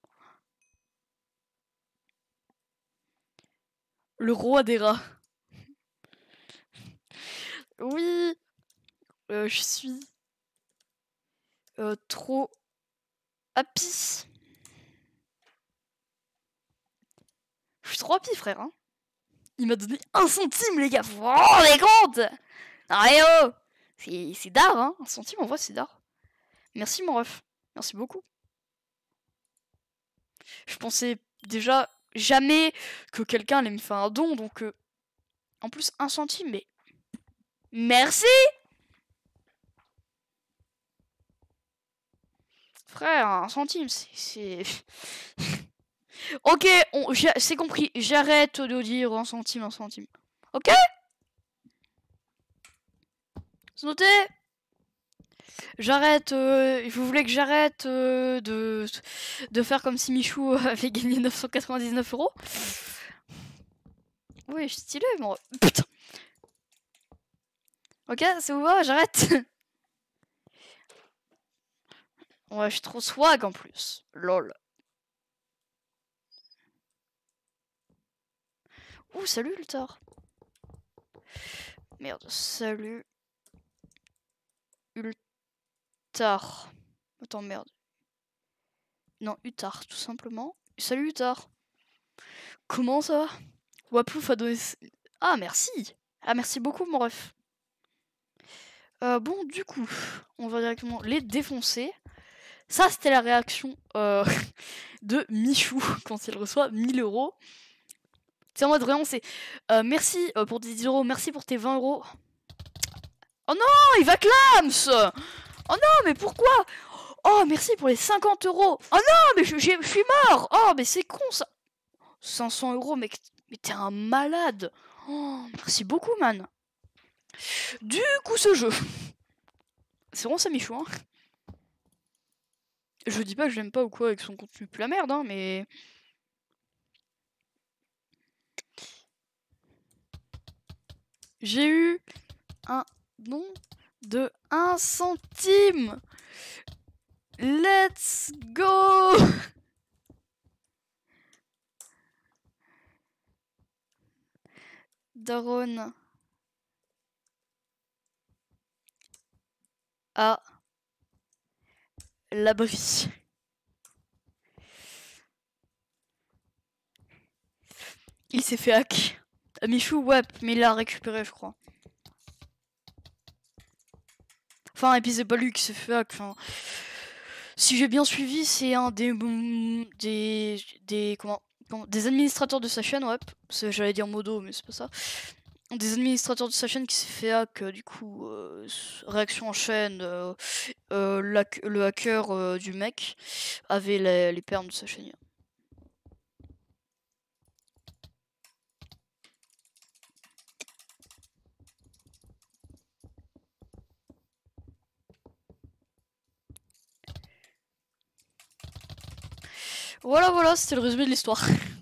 A: Le roi des rats. Oui euh, Je suis euh, trop happy. Je suis trop happy, frère. Hein Il m'a donné un centime, les gars. Vous vous rendez compte oh, C'est d'art, hein Un centime, en vrai, c'est d'art. Merci, mon ref. Merci beaucoup. Je pensais déjà jamais que quelqu'un allait me faire un don, donc... Euh, en plus, un centime, mais Merci Frère, un centime, c'est... ok, c'est compris. J'arrête de dire un centime, un centime. Ok C'est J'arrête, euh, vous voulez que j'arrête euh, de, de faire comme si Michou avait gagné 999 euros Oui, stylé, mon... Putain Ok, c'est où va, oh, J'arrête. ouais, je suis trop swag en plus. Lol. Ouh, salut Ultar. Merde, salut. Ultar. Attends, merde. Non, Utar, tout simplement. Salut Utar. Comment ça va Wapouf a donné... Ah, merci Ah, merci beaucoup, mon ref. Euh, bon, du coup, on va directement les défoncer. Ça, c'était la réaction euh, de Michou quand il reçoit 1000 euros. C'est en mode vraiment, c'est euh, merci pour tes 10 euros, merci pour tes 20 euros. Oh non, il va clams Oh non, mais pourquoi Oh, merci pour les 50 euros Oh non, mais je, suis mort Oh, mais c'est con ça 500 euros, mais, mais t'es un malade oh, merci beaucoup, man du coup, ce jeu, c'est vraiment ça Michouin hein. Je dis pas que je pas ou quoi avec son contenu plus la merde, hein, mais. J'ai eu un don de 1 centime. Let's go! Drone... à l'abri. Il s'est fait hack. Michou, ouais, mais il l'a récupéré, je crois. Enfin, et puis c'est pas lui qui s'est fait hack. Enfin, si j'ai bien suivi, c'est un des. des. des. comment. des administrateurs de sa chaîne, ouais. J'allais dire modo, mais c'est pas ça des administrateurs de sa chaîne qui s'est fait hack, euh, du coup, euh, réaction en chaîne, euh, le hacker du mec avait les, les permes de sa chaîne. Voilà, voilà, c'était le résumé de l'histoire.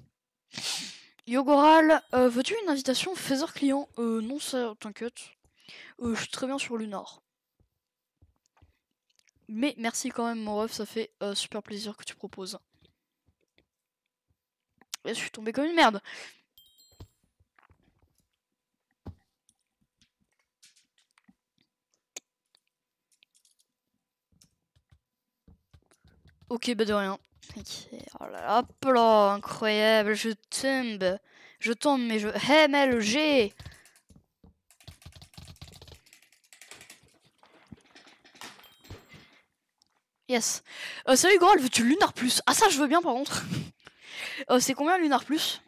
A: Yogoral, euh, veux-tu une invitation Faiseur client euh, Non, ça, t'inquiète. Euh, je suis très bien sur Lunar. Mais merci quand même, mon ref, ça fait euh, super plaisir que tu proposes. je suis tombé comme une merde. Ok, bah de rien. Ok, oh là là, là incroyable, je tombe. Je tombe, mais je... G Yes. Euh, salut Goral, veux-tu Lunar Plus Ah ça, je veux bien par contre. Euh, c'est combien Lunar Plus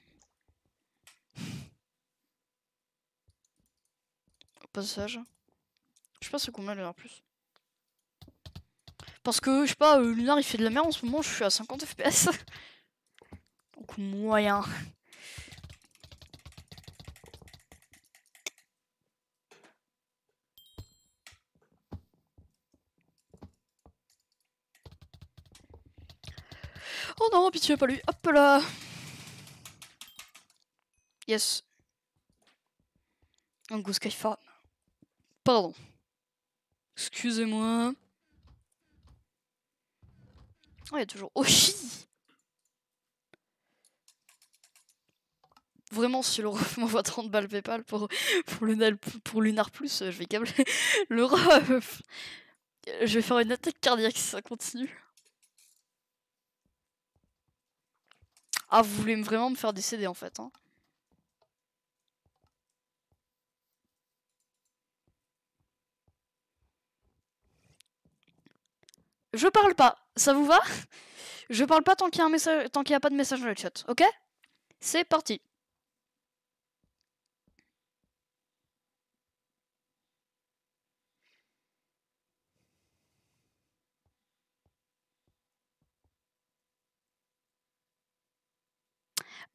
A: passage. Je sais pas c'est combien Lunar Plus. Parce que, je sais pas, euh, Lunar il fait de la merde en ce moment, je suis à 50 FPS. Donc moyen. Oh non, pitié, pas lui. Hop là. Yes. Un go Skyfar. Pardon. Excusez-moi. Oh, il y a toujours Oshi Vraiment, si ref m'envoie 30 balles PayPal pour, pour, Lunar, pour Plus, euh, je vais câbler ref Je vais faire une attaque cardiaque si ça continue. Ah, vous voulez vraiment me faire décéder en fait, hein je parle pas. Ça vous va Je parle pas tant qu'il n'y a pas de message dans le chat, ok C'est parti.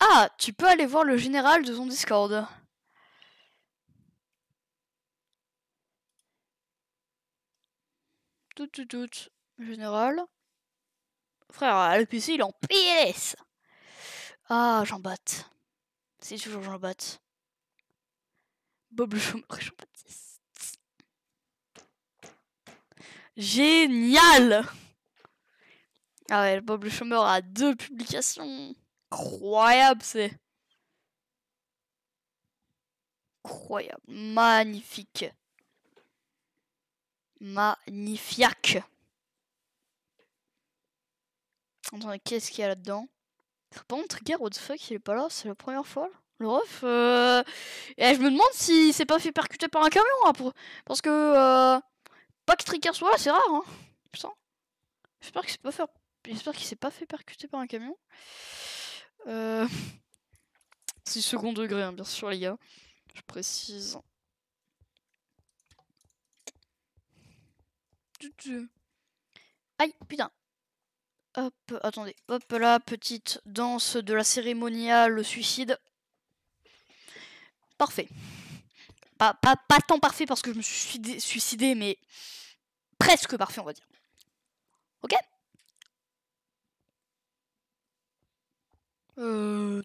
A: Ah, tu peux aller voir le général de son Discord. Tout, tout, tout général. Frère, le PC, il est en PS Ah, j'en Batte. C'est toujours Jean Batte. Bob le chômeur Jean Baptiste. Génial Ah ouais, Bob le chômeur a deux publications. Incroyable, c'est. Incroyable. Magnifique. Magnifique. Attends, qu'est-ce qu'il y a là-dedans Par contre, Trigger, what the fuck, il est pas là, c'est la première fois le ref, et euh, eh, je me demande si s'est pas fait percuter par un camion, hein, parce que euh, pas que Trigger soit là, c'est rare. Hein. Putain, j'espère qu'il s'est pas fait, s'est pas fait percuter par un camion. Euh... C'est second degré, hein, bien sûr, les gars. Je précise. Aïe, putain. Hop, attendez, hop là, petite danse de la cérémoniale suicide. Parfait. Pas, pas, tant parfait parce que je me suis suicidé, mais presque parfait, on va dire. Ok Euh...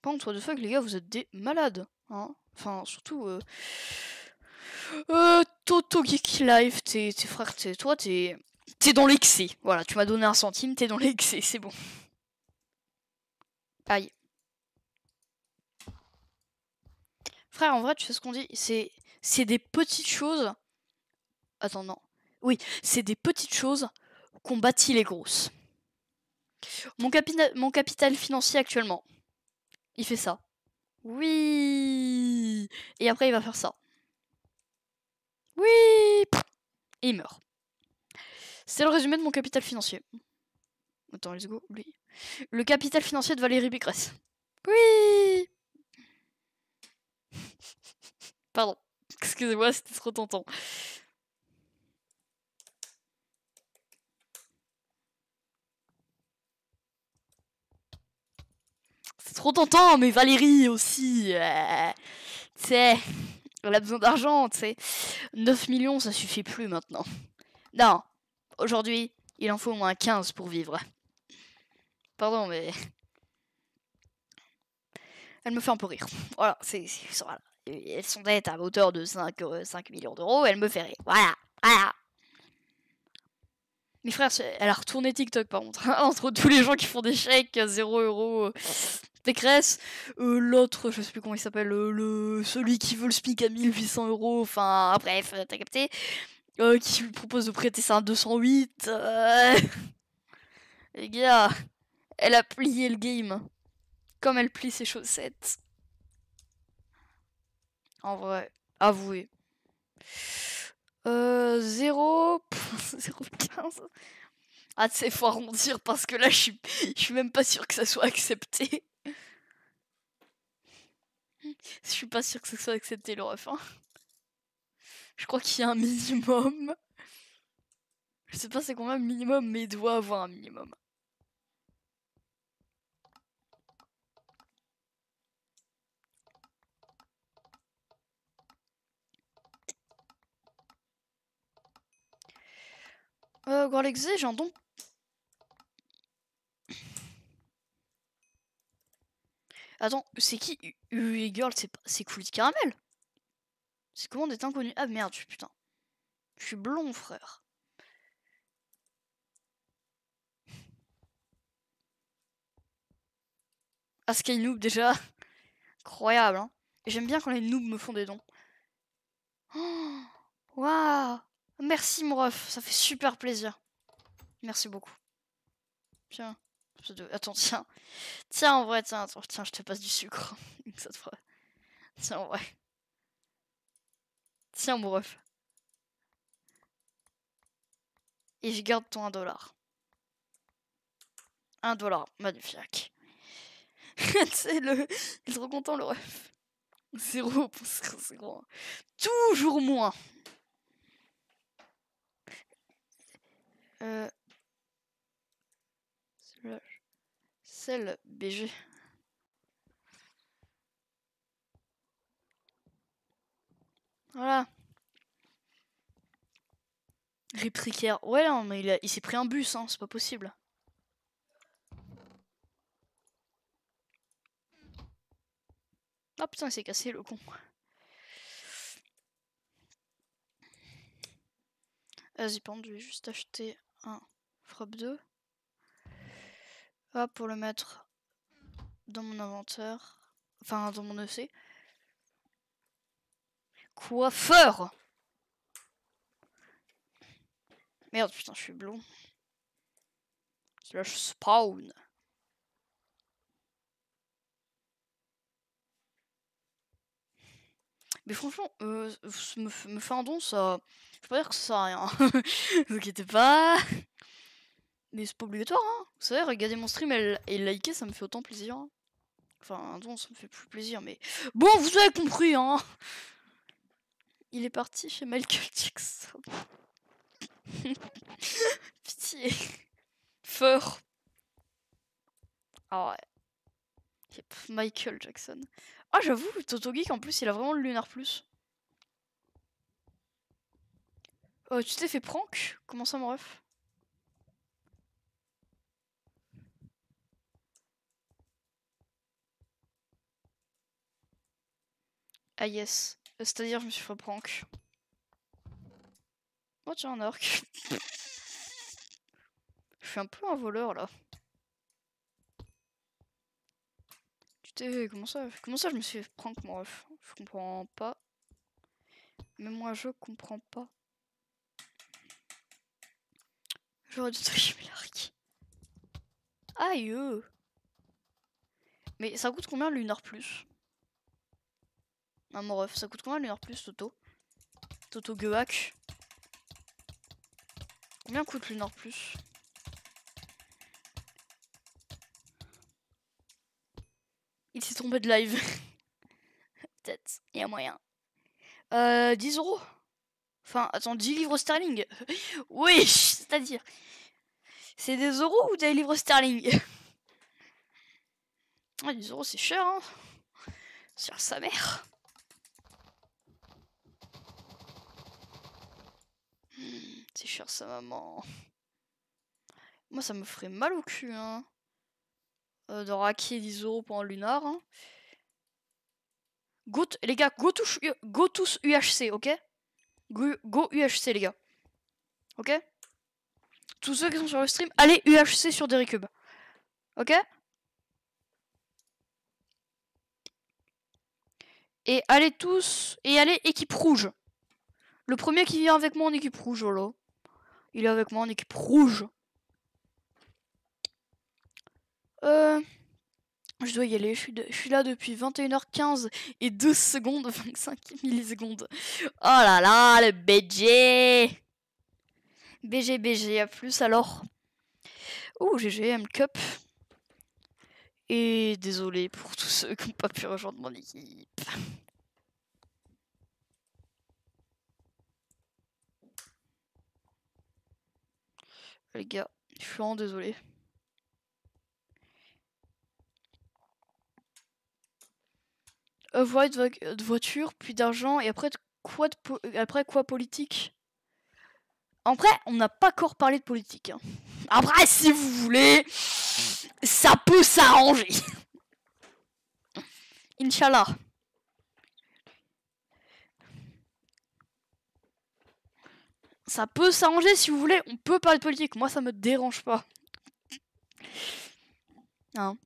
A: Pente, what the fuck, les gars, vous êtes des malades. Hein. enfin, surtout... Euh, euh, Toto Geek Life, t'es, t'es frère, t'es, toi, t'es, dans l'excès. Voilà, tu m'as donné un centime, t'es dans l'excès, c'est bon. Aïe. Frère, en vrai, tu sais ce qu'on dit C'est, c'est des petites choses. Attends, non. Oui, c'est des petites choses qu'on bâtit les grosses. Mon, mon capital financier actuellement, il fait ça. Oui Et après, il va faire ça. Oui Et il meurt. C'est le résumé de mon capital financier. Attends, let's go, oui. Le capital financier de Valérie Pécresse. Oui Pardon. Excusez-moi, c'était trop tentant. C'est trop tentant, mais Valérie aussi. C'est... Euh, on a besoin d'argent, tu sais. 9 millions, ça suffit plus maintenant. Non, aujourd'hui, il en faut au moins 15 pour vivre. Pardon, mais. Elle me fait un peu rire. Voilà, c'est. Voilà. Elles sont dettes à hauteur de 5, euh, millions d'euros, elle me fait rire. Voilà, voilà. Mes frères, elle a retourné TikTok par contre, hein, entre tous les gens qui font des chèques 0 euros. Pécresse, euh, l'autre, je sais plus comment il s'appelle, euh, le, celui qui veut le speak à 1800 euros, enfin bref, euh, t'as capté, qui lui propose de prêter ça à 208. Les gars, elle a plié le game, comme elle plie ses chaussettes. En vrai, avoué. Euh, 0... 0,15. Ah, c'est faut arrondir parce que là, je suis même pas sûr que ça soit accepté. Je suis pas sûr que ce soit accepté le ref. Je crois qu'il y a un minimum. Je sais pas c'est combien le minimum, mais il doit avoir un minimum. Euh, Gorlexé, j'ai un Attends, c'est qui Ui Girl C'est Cool de Caramel C'est comment d'être inconnu Ah merde, putain. Je suis blond, frère. Ah, Sky Noob, déjà. Incroyable, hein. J'aime bien quand les noobs me font des dons. Waouh Merci, mon ref. Ça fait super plaisir. Merci beaucoup. Tiens. Attends, tiens. Tiens, en vrai, tiens, attends, tiens, je te passe du sucre. Ça Tiens, en vrai. Tiens, mon ref. Et je garde ton 1 dollar. 1 dollar, magnifique. C'est le... Il est trop content, le ref. zéro Toujours moins. Euh... Celle BG. Voilà. Rip Ouais, non, mais il, s'est pris un bus, hein, c'est pas possible. Ah oh, putain, il s'est cassé le con. Vas-y, je vais juste acheter un frappe 2. Ah pour le mettre dans mon inventaire. Enfin, dans mon EC. Coiffeur Merde, putain, je suis blond. Slash spawn. Mais franchement, euh, me, faire un don, ça. Je peux pas dire que ça sert à rien. Vous inquiétez pas. Mais c'est pas obligatoire, hein. Vous savez, regarder mon stream et, et liker, ça me fait autant plaisir. Enfin, non, ça me fait plus plaisir, mais... Bon, vous avez compris, hein Il est parti chez Michael Jackson. Pitié. Fort. Ah ouais. Michael Jackson. Ah, j'avoue, Toto Geek, en plus, il a vraiment le lunar plus. Oh, tu t'es fait prank Comment ça, mon ref Ah yes. Euh, c'est-à-dire, je me suis fait prank. Oh, tiens, un orc. je suis un peu un voleur, là. Putain, comment ça Comment ça, je me suis fait prank, moi Je comprends pas. Mais moi, je comprends pas. J'aurais dû jeter. l'arc. Aïe Mais ça coûte combien l'une plus un mon ça coûte combien Nord plus, Toto Toto Gehack Combien coûte le nord plus Il s'est trompé de live. Peut-être, il y a moyen. Euh, 10 euros Enfin, attends, 10 livres sterling Oui, c'est-à-dire. C'est des euros ou des livres sterling Ah, 10 euros, c'est cher, hein. Sur sa mère. cher sa maman. Moi, ça me ferait mal au cul, hein. Euh, de raquer 10 euros pour un lunar. Hein. les gars, go, go tous UHC, ok go, UHC, les gars. Ok Tous ceux qui sont sur le stream, allez UHC sur Derycube Ok Et allez tous, et allez équipe rouge. Le premier qui vient avec moi en équipe rouge, holo. Il est avec moi en équipe rouge. Euh, je dois y aller. Je suis, là depuis 21h15 et 12 secondes, 25 millisecondes. Oh là là, le BG BG, BG, à plus alors. Oh, m Cup. Et désolé pour tous ceux qui n'ont pas pu rejoindre mon équipe. les gars. Je suis vraiment désolé. Voix de voiture, puis d'argent, et après quoi, de après quoi politique Après, on n'a pas encore parlé de politique. Hein. Après, si vous voulez, ça peut s'arranger. Inch'Allah. ça peut s'arranger si vous voulez. On peut parler de politique. Moi, ça me dérange pas. Hein.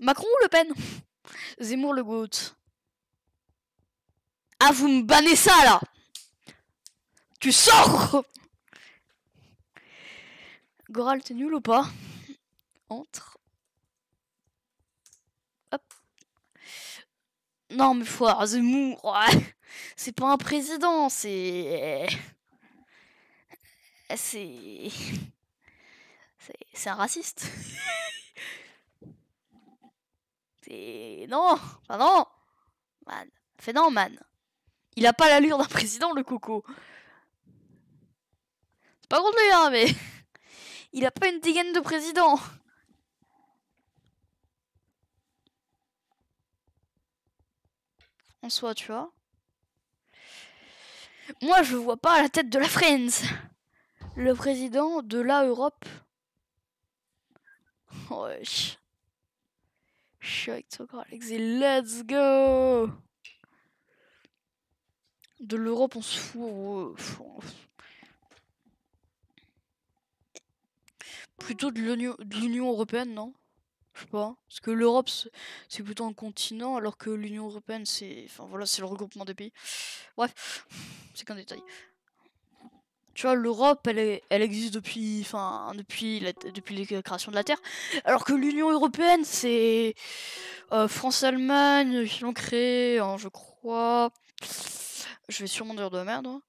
A: Macron ou Le Pen Zemmour le GOAT. Ah, vous me bannez ça là Tu sors Goral, t'es nul ou pas Entre. Hop. Non, mais faut Zemmour. Ouais. C'est pas un président, c'est. C'est. C'est un raciste. c'est. Non pas non Man. Fais non, man. Il a pas l'allure d'un président, le coco. C'est pas contre lui, hein, mais. Il a pas une dégaine de président. En soi, tu vois. Moi, je vois pas à la tête de la Friends. Le président de la Europe. Oh, wesh. Je suis avec let's go! De l'Europe, on se fout. Plutôt de l'Union européenne, non? Je sais pas. Parce que l'Europe, c'est plutôt un continent, alors que l'Union Européenne, c'est. Enfin voilà, c'est le regroupement des pays. Bref, c'est qu'un détail. Tu vois, l'Europe, elle, est... elle existe depuis, enfin, depuis, la... depuis euh, de la Terre. Alors que l'Union Européenne, c'est euh, France-Allemagne qui l'ont créée, je crois. Je vais sûrement dire de la merde. Hein.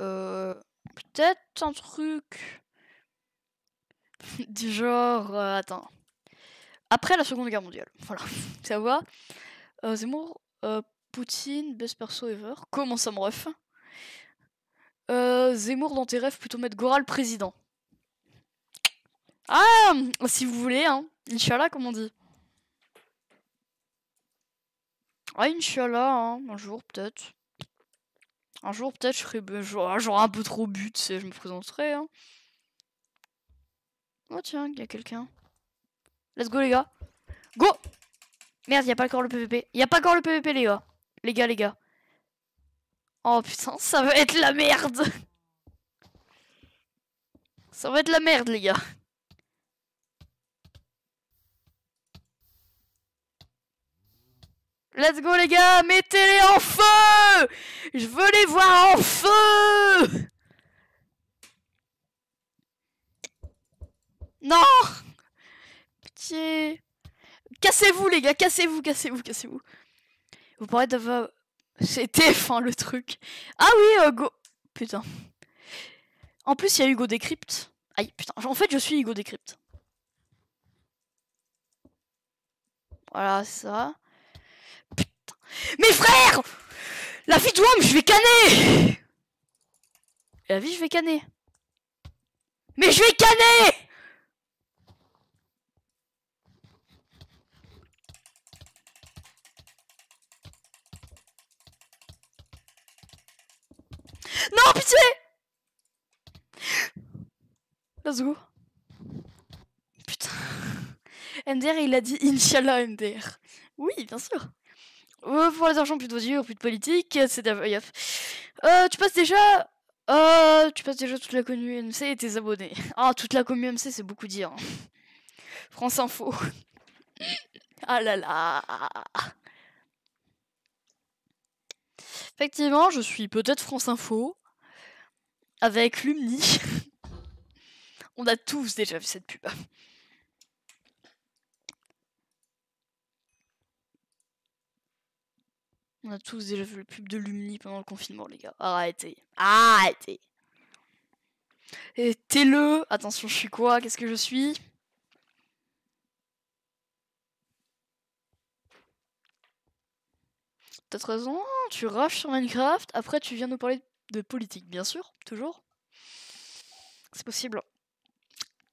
A: Euh, peut-être un truc du genre... attends après la Seconde Guerre mondiale. Voilà, ça va. Euh, Zemmour, euh, Poutine, best perso ever. Comment ça me ref euh, Zemmour dans tes rêves, plutôt mettre Goral président. Ah Si vous voulez, hein. Inch'Allah, comme on dit. Ah, Inch'Allah, hein. Un jour, peut-être. Un jour, peut-être, je serai genre, un peu trop but, je me présenterai, hein. Oh tiens, il y a quelqu'un. Let's go les gars. Go Merde, y a pas encore le PVP. Y a pas encore le PVP les gars. Les gars, les gars. Oh putain, ça va être la merde. Ça va être la merde les gars. Let's go les gars, mettez-les en feu Je veux les voir en feu Non Cassez-vous, les gars, cassez-vous, cassez-vous, cassez-vous. Vous pourrez d'avoir. C'était fin le truc. Ah oui, euh, Hugo Go. Putain. En plus, il y a Hugo Décrypte. Aïe, putain. En fait, je suis Hugo Décrypte. Voilà, ça. Putain. Mes frères La vie de je vais canner La vie, je vais canner. Mais je vais canner Non, pitié Let's go. Putain. MDR, il a dit Inch'Allah MDR. Oui, bien sûr. Euh, pour les argent plus de yeux, plus de politique, c'est euh, Tu passes déjà. Euh, tu passes déjà toute la commune MC et tes abonnés. Ah, toute la commune MC, c'est beaucoup dire. Hein. France Info. ah là là. Effectivement, je suis peut-être France Info avec Lumni. On a tous déjà vu cette pub. On a tous déjà vu le pub de Lumni pendant le confinement, les gars. Arrêtez. Arrêtez. Et t'es le. Attention, je suis quoi Qu'est-ce que je suis T'as raison. tu rushes sur Minecraft, après tu viens nous parler de de politique, bien sûr, toujours. C'est possible.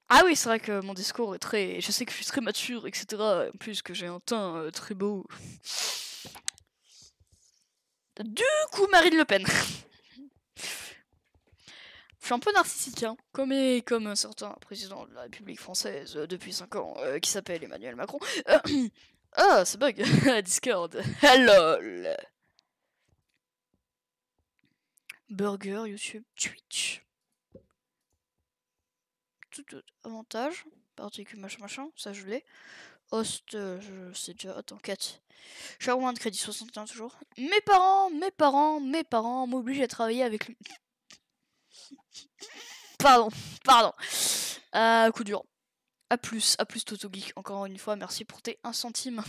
A: Ah oui, c'est vrai que mon discours est très. Je sais que je suis très mature, etc. En plus, que j'ai un teint euh, très beau. Du coup, Marine Le Pen. je suis un peu narcissique, hein, comme, un comme président de la République française euh, depuis 5 ans, euh, qui s'appelle Emmanuel Macron. ah, c'est bug. Discord. Ah, lol. Burger, YouTube, Twitch. Tout, tout avantage, particule, machin, machin, ça je l'ai. Host, euh, je sais déjà, attends, à moins de crédit, 61 toujours. Mes parents, mes parents, mes parents m'obligent à travailler avec lui. pardon, pardon. Euh, coup dur. A plus, à plus Toto Geek. Encore une fois, merci pour tes 1 centime.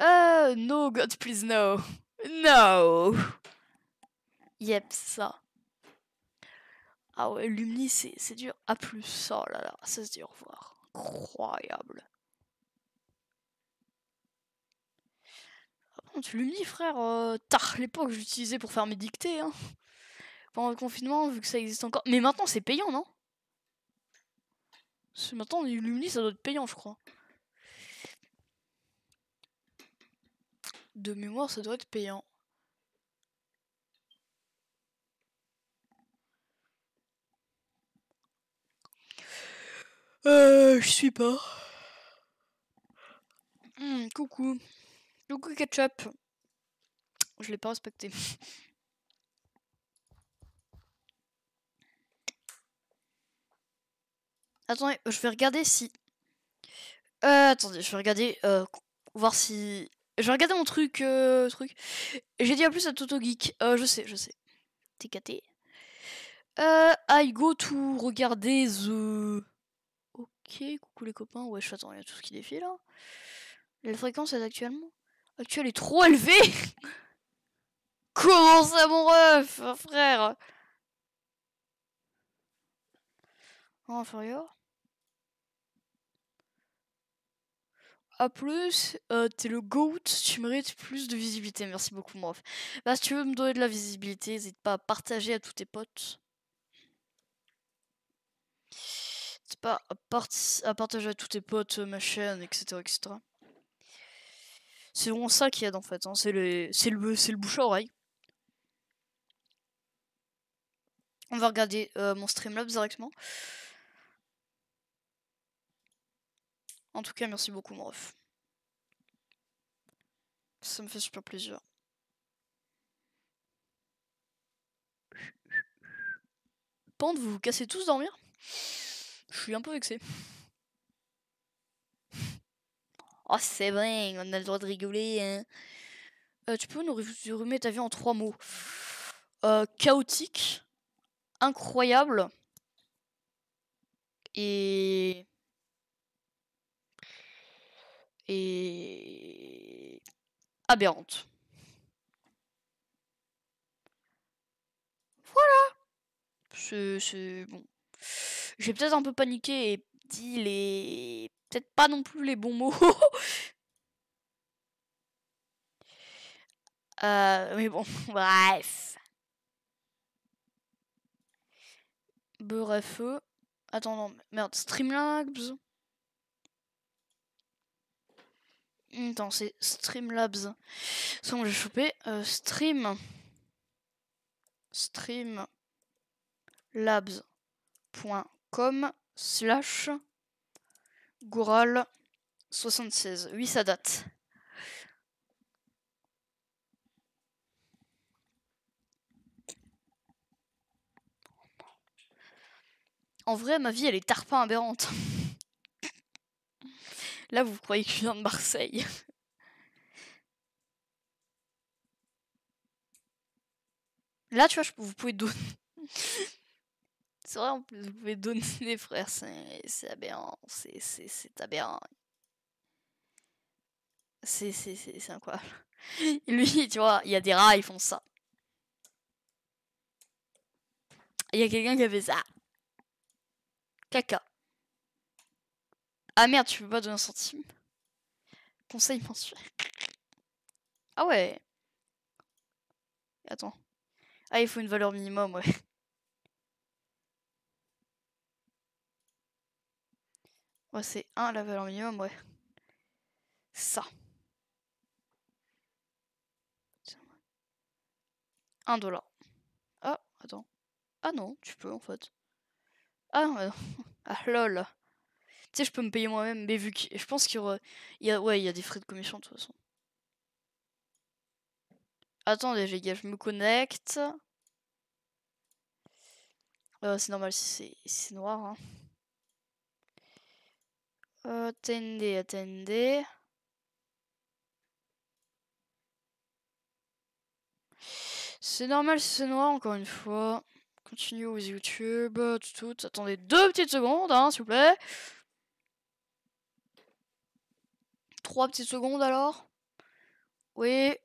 A: Euh, no, God, please, no. No. Yep, ça. Ah ouais, Lumni, c'est dur. à ah, plus, oh là là, ça se dit au revoir. Incroyable. Ah bon, tu Lumni, frère, euh, t'as l'époque l'époque, j'utilisais pour faire mes dictées. Hein. Pendant le confinement, vu que ça existe encore. Mais maintenant, c'est payant, non Maintenant, Lumni, ça doit être payant, je crois. De mémoire, ça doit être payant. Euh, je suis pas. Hmm, coucou. Coucou ketchup. Je l'ai pas respecté. Attendez, je vais regarder si. Euh, attendez, je vais regarder. Euh, voir si. Je vais regarder mon truc. Euh, truc. J'ai dit à plus à Toto Geek. Euh, je sais, je sais. TKT. Euh, I go to regarder the. Ok, coucou les copains. Ouais, je attends, il y a tout ce qui défile là. Hein. La fréquence actuellement Actuelle est trop élevée Comment ça, mon ref, frère oh, Inférieur A plus, euh, t'es le GOAT, tu mérites plus de visibilité. Merci beaucoup, mon ref. Bah, si tu veux me donner de la visibilité, n'hésite pas à partager à tous tes potes pas à, partager à tous tes potes, chaîne etc., etc. C'est vraiment ça qui aide en fait, hein. c'est le, c'est le bouche à oreille. On va regarder euh, mon Streamlabs directement. En tout cas, merci beaucoup, mon ref. Ça me fait super plaisir. Pente, vous vous cassez tous dormir je suis un peu vexé. oh, c'est vrai, on a le droit de rigoler. Hein. Euh, tu peux nous résumer ta vie en trois mots euh, Chaotique, incroyable et. et. aberrante. Voilà! C'est. bon. J'ai peut-être un peu paniqué et dit les. Peut-être pas non plus les bons mots. Euh, mais bon, bref. Bref. Attends, non, merde, Streamlabs. Attends, c'est Streamlabs. Ça, on j'ai chopé. Euh, stream. Stream. Labs. .com slash Goral76. Oui, ça date. En vrai, ma vie, elle est tarpin aberrante. Là, vous croyez que je viens de Marseille. Là, tu vois, vous pouvez donner. c'est vrai, en plus, vous pouvez donner, frère, c'est aberrant. C'est aberrant. C'est incroyable. Lui, tu vois, il y a des rats, ils font ça. Il y a quelqu'un qui a fait ça. Caca. Ah merde, tu peux pas donner un centime. Conseil mensuel. Ah ouais. Attends. Ah, il faut une valeur minimum, ouais. Ouais, c'est un la valeur minimum, ouais. Ça. 1 dollar. Ah, attends. Ah non, tu peux en fait. Ah non, Ah lol. Tu sais, je peux me payer moi-même, mais vu que je pense qu'il y a... Ouais, il y a des frais de commission de toute façon. Attendez les gars, je me connecte. Euh, c'est normal si c'est noir. Hein. Attendez, attendez. C'est normal si c'est noir, encore une fois. Continue aux YouTube, tout, tout. Attendez deux petites secondes, hein, s'il vous plaît. Trois petites secondes alors. Oui,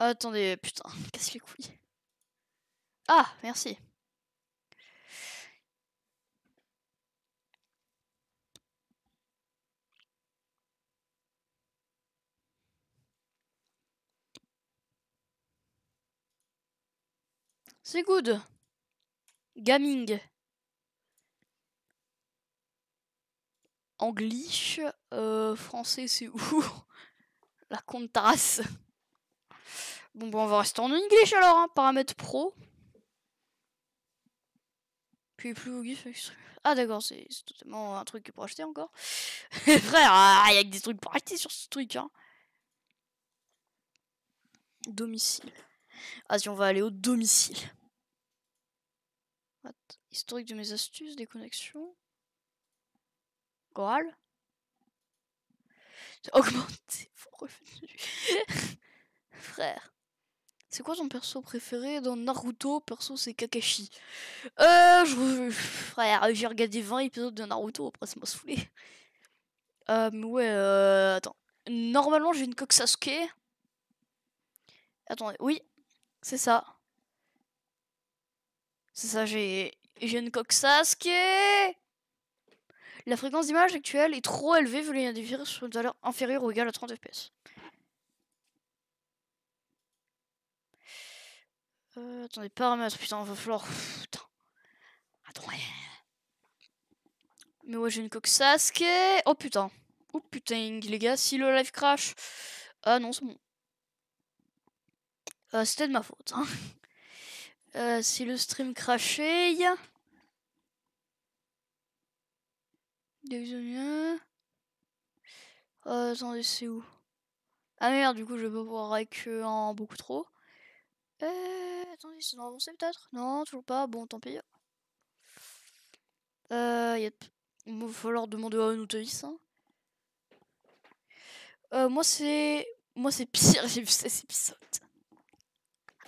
A: Oh, attendez, putain, casse les couilles. Ah, merci. C'est good. Gaming. Anglish. Euh, français, c'est où La Contrasse. Bon, bah, on va rester en English alors, hein. Paramètres pro. Puis plus gif. Ah, d'accord, c'est totalement un truc pour acheter encore. Frère, il ah, y a que des trucs pour acheter sur ce truc, hein. Domicile. Ah, si on va aller au domicile. What Historique de mes astuces, des connexions. Goral. Augmenter Frère. C'est quoi ton perso préféré dans Naruto Perso, c'est Kakashi. Euh, je. Frère, j'ai regardé 20 épisodes de Naruto, après, ça m'a saoulé. Euh, mais ouais, euh, attends. Normalement, j'ai une coque Sasuke. Attendez, oui, c'est ça. C'est ça, j'ai une coque Sasuke. La fréquence d'image actuelle est trop élevée vu les virus sont une valeur inférieure ou égale à 30 fps. Euh, attendez, paramètres, putain, va falloir... Putain. Attends, Mais ouais, j'ai une coque Sasuke. Oh putain. Oh putain, les gars, si le live crash... Ah non, c'est bon. Euh, c'était de ma faute. Hein. Euh, si le stream crashait... Désolé. Euh, attendez, c'est où Ah merde, du coup, je vais pas pouvoir avec en beaucoup trop. Euh, attendez, c'est dans l'avancée peut-être Non, toujours pas. Bon, tant pis. Euh, Il va falloir demander à un hein. euh, moi, c'est... Moi, c'est pire, j'ai vu cet épisode.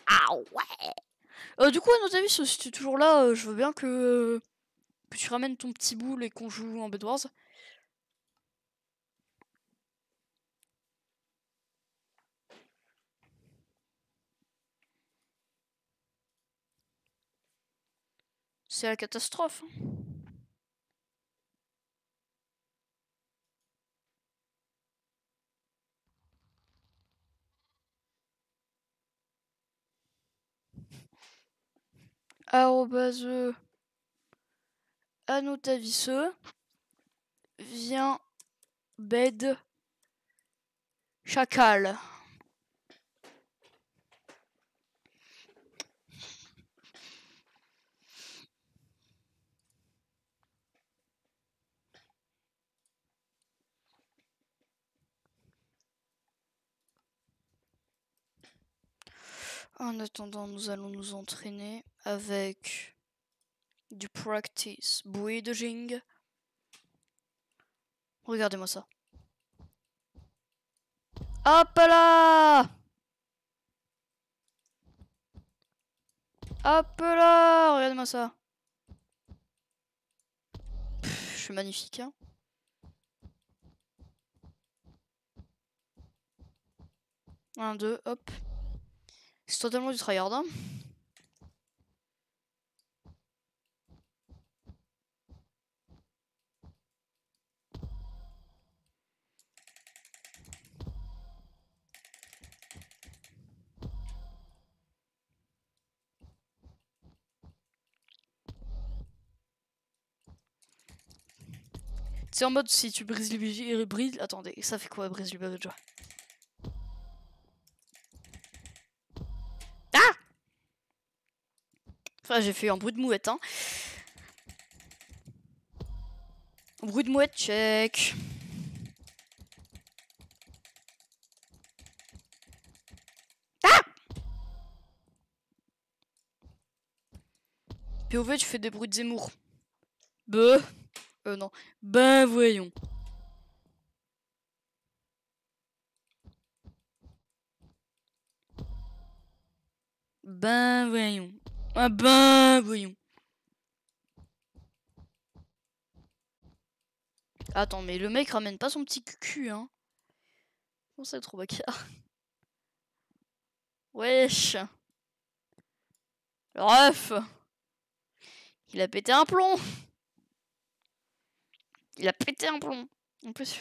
A: Ah ouais euh, Du coup, avis si tu es toujours là, je veux bien que... tu ramènes ton petit boule et qu'on joue en Bedwars. C'est la catastrophe. Hein. arrobase anotavisseux vient bed chacal. En attendant, nous allons nous entraîner avec du practice. Bouée Regardez-moi ça. Hop là Hop là Regardez-moi ça. je suis magnifique, hein Un, deux, hop. C'est totalement du tryhard. Hein C'est en mode si tu brises les le brises... Attendez, ça fait quoi briser le bridge j'ai fait un bruit de mouette, hein. Bruit de mouette, check. Ah POV, tu fais des bruits de Zemmour. Beuh. Euh, non. Ben, voyons. Ben voyons. Ah ben, voyons. Attends, mais le mec ramène pas son petit cul, hein. Bon, c'est trop bacard. Wesh. ref. Il a pété un plomb. Il a pété un plomb. En plus,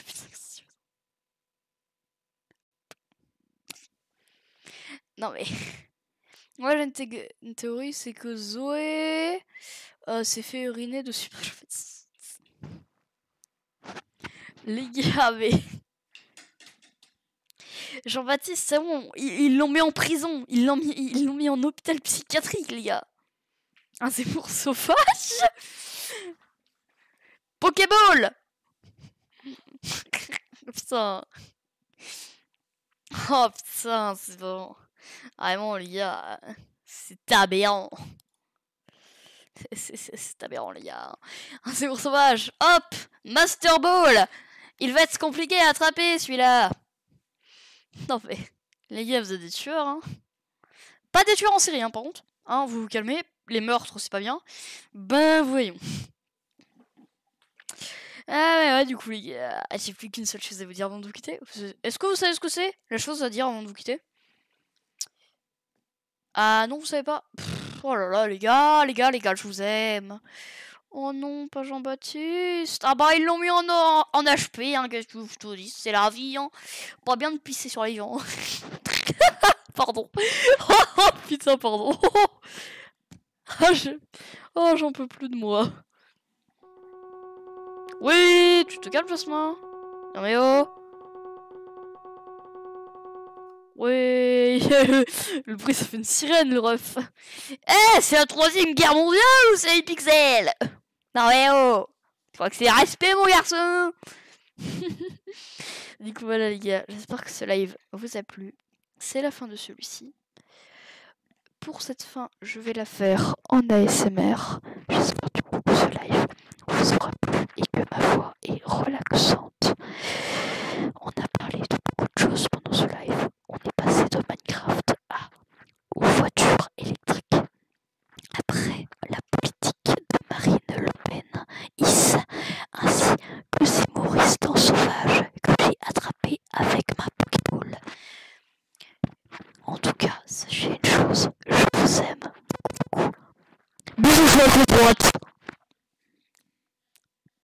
A: Non mais... Moi, j'ai une, théorie, c'est que Zoé euh, s'est fait uriner de dessus. Les gars, mais. Jean-Baptiste, c'est bon, ils l'ont mis en prison, ils l'ont mis, mis en hôpital psychiatrique, les gars. Un ah, pour sauvage Pokéball Putain. Oh putain, c'est bon. Vraiment, les gars, c'est aberrant. C'est aberrant, les gars. Un ah, secours sauvage. Hop Master Ball Il va être compliqué à attraper, celui-là. Non, mais... Les gars, vous êtes des tueurs, hein. Pas des tueurs en série, hein, par contre. Hein, vous vous calmez. Les meurtres, c'est pas bien. Ben, voyons. Ah ouais, du coup, les gars, j'ai plus qu'une seule chose à vous dire avant de vous quitter. Est-ce que vous savez ce que c'est La chose à dire avant de vous quitter ah non, vous savez pas Oh là là, les gars, les gars, les gars, je vous aime. Oh non, pas Jean-Baptiste. Ah bah, ils l'ont mis en, en, HP, hein, qu'est-ce que je te dis C'est la vie, hein. Pas bien de pisser sur les gens. pardon. Oh putain, pardon. Ah, oh, j'en peux plus de moi. Oui, tu te calmes, Jasmin. Non mais oh. Oui, le bruit ça fait une sirène le ref. Eh, c'est la troisième guerre mondiale ou c'est les pixels Non mais oh, je crois que c'est respect mon garçon. du coup voilà les gars, j'espère que ce live vous a plu. C'est la fin de celui-ci. Pour cette fin, je vais la faire en ASMR. J'espère du coup que ce live vous aura plu et que ma voix est relaxante. On a parlé de beaucoup de choses pendant